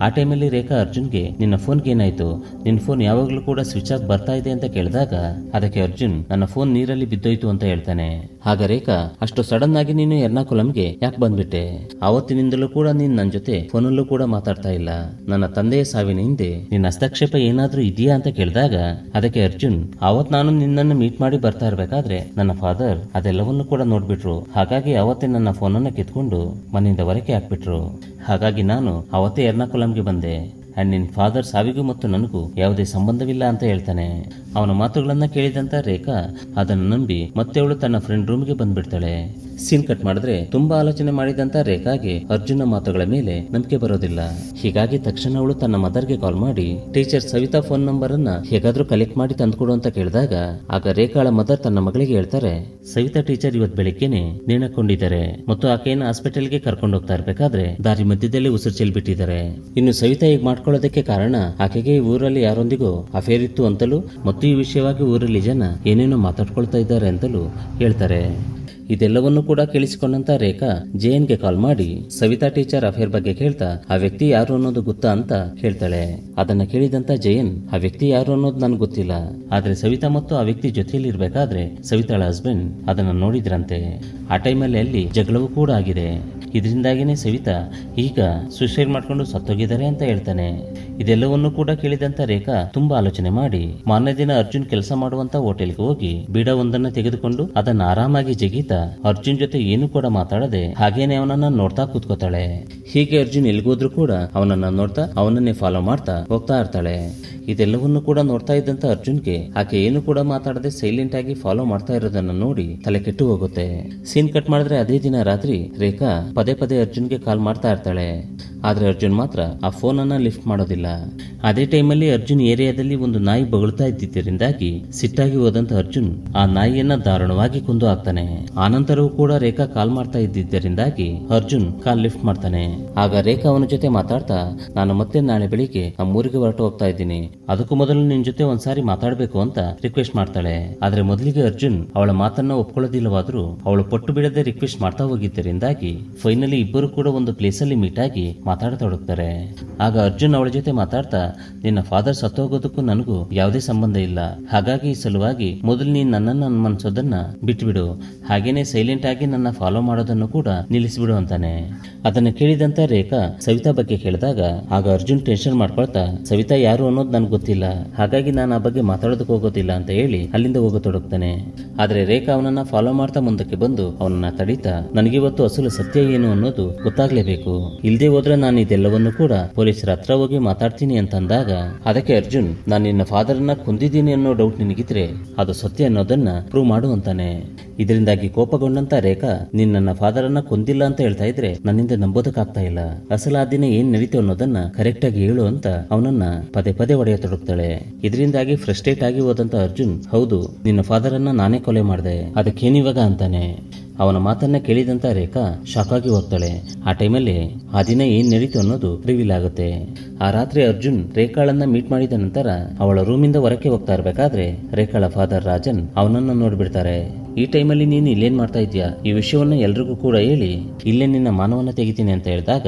ಆ ಟೈಮಲ್ಲಿ ರೇಖಾ ಅರ್ಜುನ್ಗೆ ನಿನ್ನ ಫೋನ್ಗೆ ಏನಾಯ್ತು ನಿನ್ನ ಫೋನ್ ಯಾವಾಗಲೂ ಕೂಡ ಸ್ವಿಚ್ ಆಫ್ ಬರ್ತಾ ಇದೆ ಅಂತ ಕೇಳಿದಾಗ ಅದಕ್ಕೆ ಅರ್ಜುನ್ ನನ್ನ ಫೋನ್ ನೀರಲ್ಲಿ ಬಿದ್ದೋಯ್ತು ಅಂತ ಹೇಳ್ತಾನೆ ಆಗ ರೇಖಾ ಅಷ್ಟು ಸಡನ್ ಆಗಿ ನೀನು ಎರ್ನಾಕುಲಂಗೆ ಯಾಕೆ ಬಂದ್ಬಿಟ್ಟೆ ಆವತ್ತಿನಿಂದಲೂ ಕೂಡ ನೀನ್ ನನ್ನ ಜೊತೆ ಫೋನಲ್ಲೂ ಕೂಡ ಮಾತಾಡ್ತಾ ಇಲ್ಲ ನನ್ನ ತಂದೆಯ ಸಾವಿನ ಹಿಂದೆ ನಿನ್ನ ಹಸ್ತಕ್ಷೇಪ ಏನಾದ್ರೂ ಇದೆಯಾ ಅಂತ ಕೇಳಿದಾಗ ಅದಕ್ಕೆ ಅರ್ಜುನ್ ಅವತ್ ನಾನು ನಿನ್ನನ್ನು ಮೀಟ್ ಮಾಡಿ ಬರ್ತಾ ಇರಬೇಕಾದ್ರೆ ನನ್ನ ಫಾದರ್ ಅದೆಲ್ಲವನ್ನೂ ಕೂಡ ನೋಡ್ಬಿಟ್ರು ಹಾಗಾಗಿ ಅವತ್ತೇ ನನ್ನ ಫೋನ್ ಅನ್ನ ಕಿತ್ಕೊಂಡು ಮನೆಯಿಂದ ಹೊರಕೆ ಹಾಕ್ಬಿಟ್ರು ಹಾಗಾಗಿ ನಾನು ಅವತ್ತೇ ಎರ್ನಾಕುಲಂಗೆ ಬಂದೆ ಅಂಡ್ ನಿನ್ ಫಾದರ್ ಸಾವಿಗೂ ಮತ್ತು ನನಗೂ ಯಾವುದೇ ಸಂಬಂಧವಿಲ್ಲ ಅಂತ ಹೇಳ್ತಾನೆ ಅವನ ಮಾತುಗಳನ್ನ ಕೇಳಿದಂತ ರೇಖಾ ಅದನ್ನು ನಂಬಿ ಮತ್ತೆ ಅವಳು ತನ್ನ ಫ್ರೆಂಡ್ ರೂಮ್ಗೆ ಬಂದ್ಬಿಡ್ತಾಳೆ ಸೀನ್ ಕಟ್ ಮಾಡಿದ್ರೆ ತುಂಬಾ ಆಲೋಚನೆ ಮಾಡಿದಂತ ರೇಖಾಗೆ ಅರ್ಜುನ ಮಾತುಗಳ ಮೇಲೆ ನಂಬಿಕೆ ಬರೋದಿಲ್ಲ ಹೀಗಾಗಿ ತಕ್ಷಣ ಅವಳು ತನ್ನ ಮದರ್ಗೆ ಕಾಲ್ ಮಾಡಿ ಟೀಚರ್ ಸವಿತಾ ಫೋನ್ ನಂಬರ್ ಅನ್ನ ಹೇಗಾದ್ರೂ ಕಲೆಕ್ಟ್ ಮಾಡಿ ತಂದ್ಕೊಡು ಅಂತ ಕೇಳಿದಾಗ ಆಗ ರೇಖಾಳ ಮದರ್ ತನ್ನ ಮಗಳಿಗೆ ಹೇಳ್ತಾರೆ ಸವಿತಾ ಟೀಚರ್ ಇವತ್ ಬೆಳಿಗ್ಗೆನೆ ನೇಣಕೊಂಡಿದ್ದಾರೆ ಮತ್ತು ಆಕೆಯನ್ನು ಹಾಸ್ಪಿಟಲ್ಗೆ ಕರ್ಕೊಂಡು ಹೋಗ್ತಾ ಇರ್ಬೇಕಾದ್ರೆ ದಾರಿ ಮಧ್ಯದಲ್ಲಿ ಉಸಿರು ಬಿಟ್ಟಿದ್ದಾರೆ ಇನ್ನು ಸವಿತಾ ಈಗ ಮಾಡ್ಕೊಳ್ಳೋದಕ್ಕೆ ಕಾರಣ ಆಕೆಗೆ ಊರಲ್ಲಿ ಯಾರೊಂದಿಗೂ ಅಫೇರ್ ಇತ್ತು ಅಂತಲೂ ಮತ್ತು ಈ ವಿಷಯವಾಗಿ ಊರಲ್ಲಿ ಜನ ಏನೇನೋ ಮಾತಾಡ್ಕೊಳ್ತಾ ಇದ್ದಾರೆ ಅಂತಲೂ ಹೇಳ್ತಾರೆ ಇದೆಲ್ಲವನ್ನೂ ಕೂಡ ಕೇಳಿಸಿಕೊಂಡಂತ ರೇಖಾ ಗೆ ಕಾಲ್ ಮಾಡಿ ಸವಿತಾ ಟೀಚರ್ ಅಫೇರ್ ಬಗ್ಗೆ ಕೇಳ್ತಾ ಆ ವ್ಯಕ್ತಿ ಯಾರು ಅನ್ನೋದು ಗೊತ್ತಾ ಅಂತ ಹೇಳ್ತಾಳೆ ಅದನ್ನ ಕೇಳಿದಂತ ಜಯನ್ ಆ ವ್ಯಕ್ತಿ ಯಾರು ಅನ್ನೋದು ನನ್ಗೆ ಗೊತ್ತಿಲ್ಲ ಆದ್ರೆ ಸವಿತಾ ಮತ್ತು ಆ ವ್ಯಕ್ತಿ ಜೊತೆಯಲ್ಲಿ ಇರ್ಬೇಕಾದ್ರೆ ಸವಿತಾಳ ಹಸ್ಬೆಂಡ್ ಅದನ್ನ ನೋಡಿದ್ರಂತೆ ಆ ಟೈಮಲ್ಲಿ ಅಲ್ಲಿ ಜಗಳವೂ ಕೂಡ ಆಗಿದೆ ಇದರಿಂದಾಗಿನೇ ಸವಿತಾ ಈಗ ಸುಸೈಡ್ ಮಾಡ್ಕೊಂಡು ಸತ್ತೋಗಿದ್ದಾರೆ ಅಂತ ಹೇಳ್ತಾನೆ ಇದೆಲ್ಲವನ್ನೂ ಕೂಡ ಕೇಳಿದಂತ ರೇಖಾ ತುಂಬಾ ಆಲೋಚನೆ ಮಾಡಿ ಮಾನ್ಯ ದಿನ ಅರ್ಜುನ್ ಕೆಲಸ ಮಾಡುವಂತ ಹೋಟೆಲ್ಗೆ ಹೋಗಿ ಬೀಡ ಒಂದನ್ನ ತೆಗೆದುಕೊಂಡು ಅದನ್ನ ಆರಾಮಾಗಿ ಜಗೀತಾ ಅರ್ಜುನ್ ಜೊತೆ ಏನು ಕೂಡ ಮಾತಾಡದೆ ಹಾಗೇನೆ ಅವನನ್ನ ನೋಡ್ತಾ ಕೂತ್ಕೋತಾಳೆ ಹೀಗೆ ಅರ್ಜುನ್ ಎಲ್ಗೋದ್ರು ಕೂಡ ಅವನನ್ನ ನೋಡ್ತಾ ಅವನನ್ನೇ ಫಾಲೋ ಮಾಡ್ತಾ ಹೋಗ್ತಾ ಇರ್ತಾಳೆ ಇದೆಲ್ಲವನ್ನೂ ಕೂಡ ನೋಡ್ತಾ ಇದ್ದಂತ ಅರ್ಜುನ್ಗೆ ಆಕೆ ಏನು ಕೂಡ ಮಾತಾಡದೆ ಸೈಲೆಂಟ್ ಆಗಿ ಫಾಲೋ ಮಾಡ್ತಾ ಇರೋದನ್ನ ನೋಡಿ ತಲೆ ಕೆಟ್ಟು ಹೋಗುತ್ತೆ ಸೀನ್ ಕಟ್ ಮಾಡಿದ್ರೆ ಅದೇ ದಿನ ರಾತ್ರಿ ರೇಖಾ ಪದೇ ಪದೇ ಅರ್ಜುನ್ಗೆ ಕಾಲ್ ಮಾಡ್ತಾ ಇರ್ತಾಳೆ ಆದರೆ ಅರ್ಜುನ್ ಮಾತ್ರ ಆ ಫೋನನ್ನು ಲಿಫ್ಟ್ ಮಾಡೋದಿಲ್ಲ ಅದೇ ಟೈಮಲ್ಲಿ ಅರ್ಜುನ್ ಏರಿಯಾದಲ್ಲಿ ಒಂದು ನಾಯಿ ಬಗಳ್ತಾ ಇದ್ದಿದ್ದರಿಂದಾಗಿ ಸಿಟ್ಟಾಗಿ ಹೋದಂತ ಅರ್ಜುನ್ ಆ ನಾಯಿಯನ್ನ ದಾರುಣವಾಗಿ ಕುಂದು ಹಾಕ್ತಾನೆ ಆನಂತರವೂ ಕೂಡ ರೇಖಾ ಕಾಲ್ ಮಾಡ್ತಾ ಇದ್ದಿದ್ದರಿಂದಾಗಿ ಅರ್ಜುನ್ ಕಾಲ್ ಲಿಫ್ಟ್ ಮಾಡ್ತಾನೆ ಆಗ ರೇಖಾ ಅವನ ಜೊತೆ ಮಾತಾಡ್ತಾ ನಾನು ಮತ್ತೆ ನಾಳೆ ಬೆಳಿಗ್ಗೆ ನಮ್ಮೂರಿಗೆ ಹೊರಟು ಹೋಗ್ತಾ ಇದ್ದೀನಿ ಅದಕ್ಕೂ ಮೊದಲು ನಿನ್ ಜೊತೆ ಒಂದ್ಸಾರಿ ಮಾತಾಡಬೇಕು ಅಂತ ರಿಕ್ವೆಸ್ಟ್ ಮಾಡ್ತಾಳೆ ಆದ್ರೆ ಮೊದಲಿಗೆ ಅರ್ಜುನ್ ಅವಳ ಮಾತನ್ನ ಒಪ್ಕೊಳ್ಳೋದಿಲ್ಲವಾದ್ರೂ ಅವಳು ಪಟ್ಟು ಬಿಡದೆ ರಿಕ್ವೆಸ್ಟ್ ಮಾಡ್ತಾ ಹೋಗಿದ್ದರಿಂದಾಗಿ ಫೈನಲಿ ಇಬ್ಬರು ಕೂಡ ಒಂದು ಪ್ಲೇಸಲ್ಲಿ ಮೀಟ್ ಆಗಿ ಮಾತಾಡತೊಡಗ್ತಾರೆ ಆಗ ಅರ್ಜುನ್ ಅವಳ ಜೊತೆ ಮಾತಾಡ್ತಾ ನಿನ್ನ ಫಾದರ್ ಸತ್ತೋಗೋದಕ್ಕೂ ನನಗೂ ಯಾವುದೇ ಸಂಬಂಧ ಇಲ್ಲ ಹಾಗಾಗಿ ಈ ಸಲುವಾಗಿ ಮೊದಲು ನೀನು ನನ್ನನ್ನು ಅನ್ಮನ್ಸೋದನ್ನ ಬಿಟ್ಬಿಡು ಹಾಗೇನೆ ಸೈಲೆಂಟ್ ಆಗಿ ನನ್ನ ಫಾಲೋ ಮಾಡೋದನ್ನು ಕೂಡ ನಿಲ್ಲಿಸಿಬಿಡು ಅಂತಾನೆ ಅದನ್ನು ಕೇಳಿದಂತ ರೇಖಾ ಸವಿತಾ ಬಗ್ಗೆ ಕೇಳಿದಾಗ ಆಗ ಅರ್ಜುನ್ ಟೆನ್ಷನ್ ಮಾಡ್ಕೊಳ್ತಾ ಸವಿತಾ ಯಾರು ಅನ್ನೋದು ನನಗೆ ಗೊತ್ತಿಲ್ಲ ಹಾಗಾಗಿ ನಾನು ಆ ಬಗ್ಗೆ ಮಾತಾಡೋದಕ್ಕೆ ಹೋಗೋದಿಲ್ಲ ಅಂತ ಹೇಳಿ ಅಲ್ಲಿಂದ ಹೋಗತೊಡಗ್ತಾನೆ ಆದ್ರೆ ರೇಖಾ ಅವನನ್ನ ಫಾಲೋ ಮಾಡ್ತಾ ಮುಂದಕ್ಕೆ ಬಂದು ಅವನನ್ನ ತಡೀತಾ ನನಗಿವತ್ತು ಅಸಲು ಸತ್ಯ ಏನು ಅನ್ನೋದು ಗೊತ್ತಾಗ್ಲೇಬೇಕು ಇಲ್ಲದೆ ಹೋದ್ರೆ ನಾನು ಇದೆಲ್ಲವನ್ನು ಕೂಡ ಪೊಲೀಸರ ಹತ್ರ ಹೋಗಿ ಮಾತಾಡ್ತೀನಿ ಅಂತಂದಾಗ ಅದಕ್ಕೆ ಅರ್ಜುನ್ ನಾನು ನಿನ್ನ ಫಾದರ್ ಅನ್ನ ಕುಂದಿದ್ದೀನಿ ಅನ್ನೋ ಡೌಟ್ ನಿನಗಿದ್ರೆ ಅದು ಸತ್ಯ ಅನ್ನೋದನ್ನ ಪ್ರೂವ್ ಮಾಡು ಅಂತಾನೆ ಇದರಿಂದಾಗಿ ಕೋಪಗೊಂಡಂತ ರೇಖಾ ನಿನ್ನ ಫಾದರ್ ಅನ್ನ ಕೊಂದಿಲ್ಲ ಅಂತ ಹೇಳ್ತಾ ಇದ್ರೆ ನನ್ನಿಂದ ನಂಬೋದಕ್ಕಾಗ್ತಾ ಇಲ್ಲ ಅಸಲ ಆ ದಿನ ಏನ್ ನಡೀತು ಅನ್ನೋದನ್ನ ಕರೆಕ್ಟ್ ಆಗಿ ಹೇಳು ಅಂತ ಅವನನ್ನ ಪದೇ ಪದೇ ಒಡೆಯ ತೊಡಗ್ತಾಳೆ ಇದರಿಂದಾಗಿ ಫ್ರಸ್ಟ್ರೇಟ್ ಆಗಿ ಹೋದಂತ ಅರ್ಜುನ್ ಹೌದು ನಿನ್ನ ಫಾದರ್ ಅನ್ನ ನಾನೇ ಕೊಲೆ ಮಾಡಿದೆ ಅದಕ್ಕೇನಿವಾಗ ಅಂತಾನೆ ಅವನ ಮಾತನ್ನ ಕೇಳಿದಂತ ರೇಖಾ ಶಾಕಾಗಿ ಹೋಗ್ತಾಳೆ ಆ ಟೈಮಲ್ಲಿ ಆ ದಿನ ಏನ್ ನಡೀತು ಅನ್ನೋದು ರಿವೀಲ್ ಆಗುತ್ತೆ ಆ ರಾತ್ರಿ ಅರ್ಜುನ್ ರೇಖಾಳನ್ನ ಮೀಟ್ ಮಾಡಿದ ನಂತರ ಅವಳ ರೂಮಿಂದ ಹೊರಕ್ಕೆ ಹೋಗ್ತಾ ಇರ್ಬೇಕಾದ್ರೆ ರೇಖಾಳ ಫಾದರ್ ರಾಜನ್ ಅವನನ್ನ ನೋಡ್ಬಿಡ್ತಾರೆ ಈ ಟೈಮಲ್ಲಿ ನೀನು ಇಲ್ಲೇನ್ ಮಾಡ್ತಾ ಇದೀಯಾ ಈ ವಿಷಯವನ್ನ ಎಲ್ರಿಗೂ ಕೂಡ ಹೇಳಿ ಇಲ್ಲೇ ನಿನ್ನ ಮಾನವನ್ನ ತೆಗಿತೀನಿ ಅಂತ ಹೇಳಿದಾಗ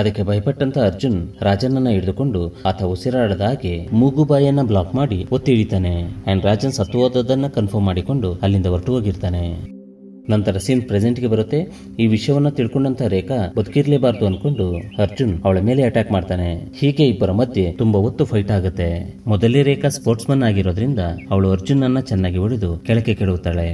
ಅದಕ್ಕೆ ಭಯಪಟ್ಟಂತ ಅರ್ಜುನ್ ರಾಜನನ್ನ ಹಿಡಿದುಕೊಂಡು ಆತ ಉಸಿರಾಡದ ಹಾಗೆ ಮೂಗು ಬ್ಲಾಕ್ ಮಾಡಿ ಒತ್ತಿ ಹಿಡಿತಾನೆ ಅಂಡ್ ರಾಜನ್ ಸತ್ತು ಕನ್ಫರ್ಮ್ ಮಾಡಿಕೊಂಡು ಅಲ್ಲಿಂದ ಹೊರಟು ಹೋಗಿರ್ತಾನೆ ನಂತರ ಸೀನ್ ಗೆ ಬರುತ್ತೆ ಈ ವಿಷಯವನ್ನ ತಿಳ್ಕೊಂಡಂತ ರೇಖಾ ಬದುಕಿರ್ಲೇಬಾರ್ದು ಅನ್ಕೊಂಡು ಅರ್ಜುನ್ ಅವಳ ಮೇಲೆ ಅಟ್ಯಾಕ್ ಮಾಡ್ತಾನೆ ಹೀಗೆ ಇಬ್ಬರ ಮಧ್ಯೆ ತುಂಬಾ ಹೊತ್ತು ಫೈಟ್ ಆಗುತ್ತೆ ಮೊದಲೇ ರೇಖಾ ಸ್ಪೋರ್ಟ್ಸ್ ಮನ್ ಆಗಿರೋದ್ರಿಂದ ಅವಳು ಅರ್ಜುನ್ ಅನ್ನ ಚೆನ್ನಾಗಿ ಹೊಡೆದು ಕೆಳಕ್ಕೆ ಕೆಡುತ್ತಾಳೆ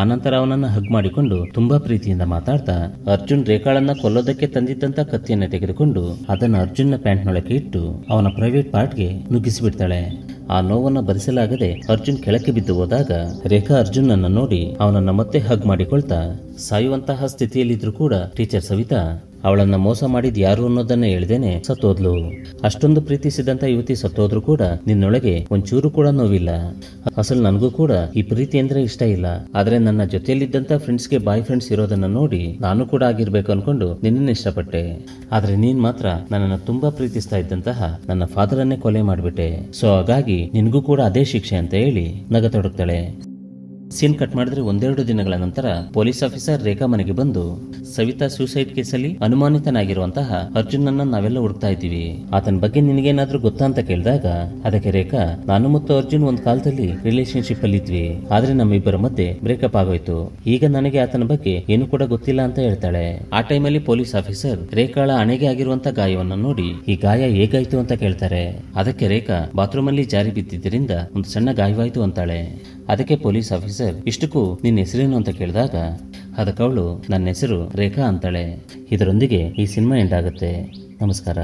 ಆನಂತರ ಅವನನ್ನ ಹಗ್ ಮಾಡಿಕೊಂಡು ತುಂಬಾ ಪ್ರೀತಿಯಿಂದ ಮಾತಾಡ್ತಾ ಅರ್ಜುನ್ ರೇಖಾಳನ್ನ ಕೊಲ್ಲೋದಕ್ಕೆ ತಂದಿದ್ದಂತ ಕತ್ತಿಯನ್ನ ತೆಗೆದುಕೊಂಡು ಅದನ್ನ ಅರ್ಜುನ್ನ ಪ್ಯಾಂಟ್ನೊಳಗೆ ಇಟ್ಟು ಅವನ ಪ್ರೈವೇಟ್ ಪಾರ್ಟ್ಗೆ ನುಗ್ಗಿಸಿಬಿಡ್ತಾಳೆ ಆ ನೋವನ್ನು ಭರಿಸಲಾಗದೆ ಅರ್ಜುನ್ ಕೆಳಕ್ಕೆ ಬಿದ್ದು ಹೋದಾಗ ರೇಖಾ ಅರ್ಜುನನ್ನ ನೋಡಿ ಅವನನ್ನ ಮತ್ತೆ ಹಗ್ ಮಾಡಿಕೊಳ್ತಾ ಸಾಯುವಂತಹ ಸ್ಥಿತಿಯಲ್ಲಿದ್ರು ಕೂಡ ಟೀಚರ್ ಸವಿತಾ ಅವಳನ್ನ ಮೋಸ ಮಾಡಿದ್ ಯಾರು ಅನ್ನೋದನ್ನ ಹೇಳ್ದೇನೆ ಸತ್ತೋದ್ಲು ಅಷ್ಟೊಂದು ಪ್ರೀತಿಸಿದಂತ ಯುವತಿ ಸತ್ತೋದ್ರು ಕೂಡ ನಿನ್ನೊಳಗೆ ಒಂಚೂರು ಕೂಡ ನೋವಿಲ್ಲ ಅಸಲ್ ನನಗೂ ಕೂಡ ಈ ಪ್ರೀತಿ ಅಂದ್ರೆ ಇಷ್ಟ ಇಲ್ಲ ಆದ್ರೆ ನನ್ನ ಜೊತೆಯಲ್ಲಿದ್ದಂತ ಫ್ರೆಂಡ್ಸ್ ಗೆ ಬಾಯ್ ಫ್ರೆಂಡ್ಸ್ ಇರೋದನ್ನ ನೋಡಿ ನಾನು ಕೂಡ ಆಗಿರ್ಬೇಕು ಅನ್ಕೊಂಡು ನಿನ್ನ ಇಷ್ಟಪಟ್ಟೆ ಆದ್ರೆ ನೀನ್ ಮಾತ್ರ ನನ್ನನ್ನು ತುಂಬಾ ಪ್ರೀತಿಸ್ತಾ ಇದ್ದಂತಹ ನನ್ನ ಫಾದರ್ ಅನ್ನೇ ಕೊಲೆ ಮಾಡ್ಬಿಟ್ಟೆ ಸೊ ಹಾಗಾಗಿ ನಿನ್ಗೂ ಕೂಡ ಅದೇ ಶಿಕ್ಷೆ ಅಂತ ಹೇಳಿ ನಗತೊಡಗ್ತಾಳೆ ಸೀನ್ ಕಟ್ ಮಾಡಿದ್ರೆ ಒಂದೆರಡು ದಿನಗಳ ನಂತರ ಪೊಲೀಸ್ ಆಫೀಸರ್ ರೇಖಾ ಮನೆಗೆ ಬಂದು ಸವಿತಾ ಸೂಸೈಡ್ ಕೇಸಲ್ಲಿ ಅನುಮಾನಿತನಾಗಿರುವಂತಹ ಅರ್ಜುನ್ ಅನ್ನ ನಾವೆಲ್ಲ ಹುಡುಕ್ತಾ ಇದ್ದೀವಿ ಆತನ ಬಗ್ಗೆ ನಿನಗೇನಾದ್ರೂ ಗೊತ್ತಾ ಅಂತ ಕೇಳಿದಾಗ ಅದಕ್ಕೆ ರೇಖಾ ನಾನು ಮತ್ತು ಅರ್ಜುನ್ ಒಂದ್ ಕಾಲದಲ್ಲಿ ರಿಲೇಶನ್ಶಿಪ್ ಅಲ್ಲಿ ಇದ್ವಿ ಆದ್ರೆ ನಮ್ಮಿಬ್ಬರ ಮಧ್ಯೆ ಬ್ರೇಕಪ್ ಆಗೋಯ್ತು ಈಗ ನನಗೆ ಆತನ ಬಗ್ಗೆ ಏನು ಕೂಡ ಗೊತ್ತಿಲ್ಲ ಅಂತ ಹೇಳ್ತಾಳೆ ಆ ಟೈಮಲ್ಲಿ ಪೊಲೀಸ್ ಆಫೀಸರ್ ರೇಖಾಳ ಹಣೆಗೆ ಆಗಿರುವಂತ ಗಾಯವನ್ನು ನೋಡಿ ಈ ಗಾಯ ಹೇಗಾಯ್ತು ಅಂತ ಕೇಳ್ತಾರೆ ಅದಕ್ಕೆ ರೇಖಾ ಬಾತ್ರೂಮ್ ಅಲ್ಲಿ ಜಾರಿ ಬಿದ್ದಿದ್ದರಿಂದ ಒಂದು ಸಣ್ಣ ಗಾಯವಾಯ್ತು ಅಂತಾಳೆ ಅದಕ್ಕೆ ಪೊಲೀಸ್ ಆಫೀಸರ್ ಇಷ್ಟಕ್ಕೂ ನಿನ್ನ ಹೆಸರೇನು ಅಂತ ಕೇಳಿದಾಗ ಅದಕ್ಕವಳು ನನ್ನ ಹೆಸರು ರೇಖಾ ಅಂತಾಳೆ ಇದರೊಂದಿಗೆ ಈ ಸಿನಿಮಾ ಎಂಡಾಗುತ್ತೆ ನಮಸ್ಕಾರ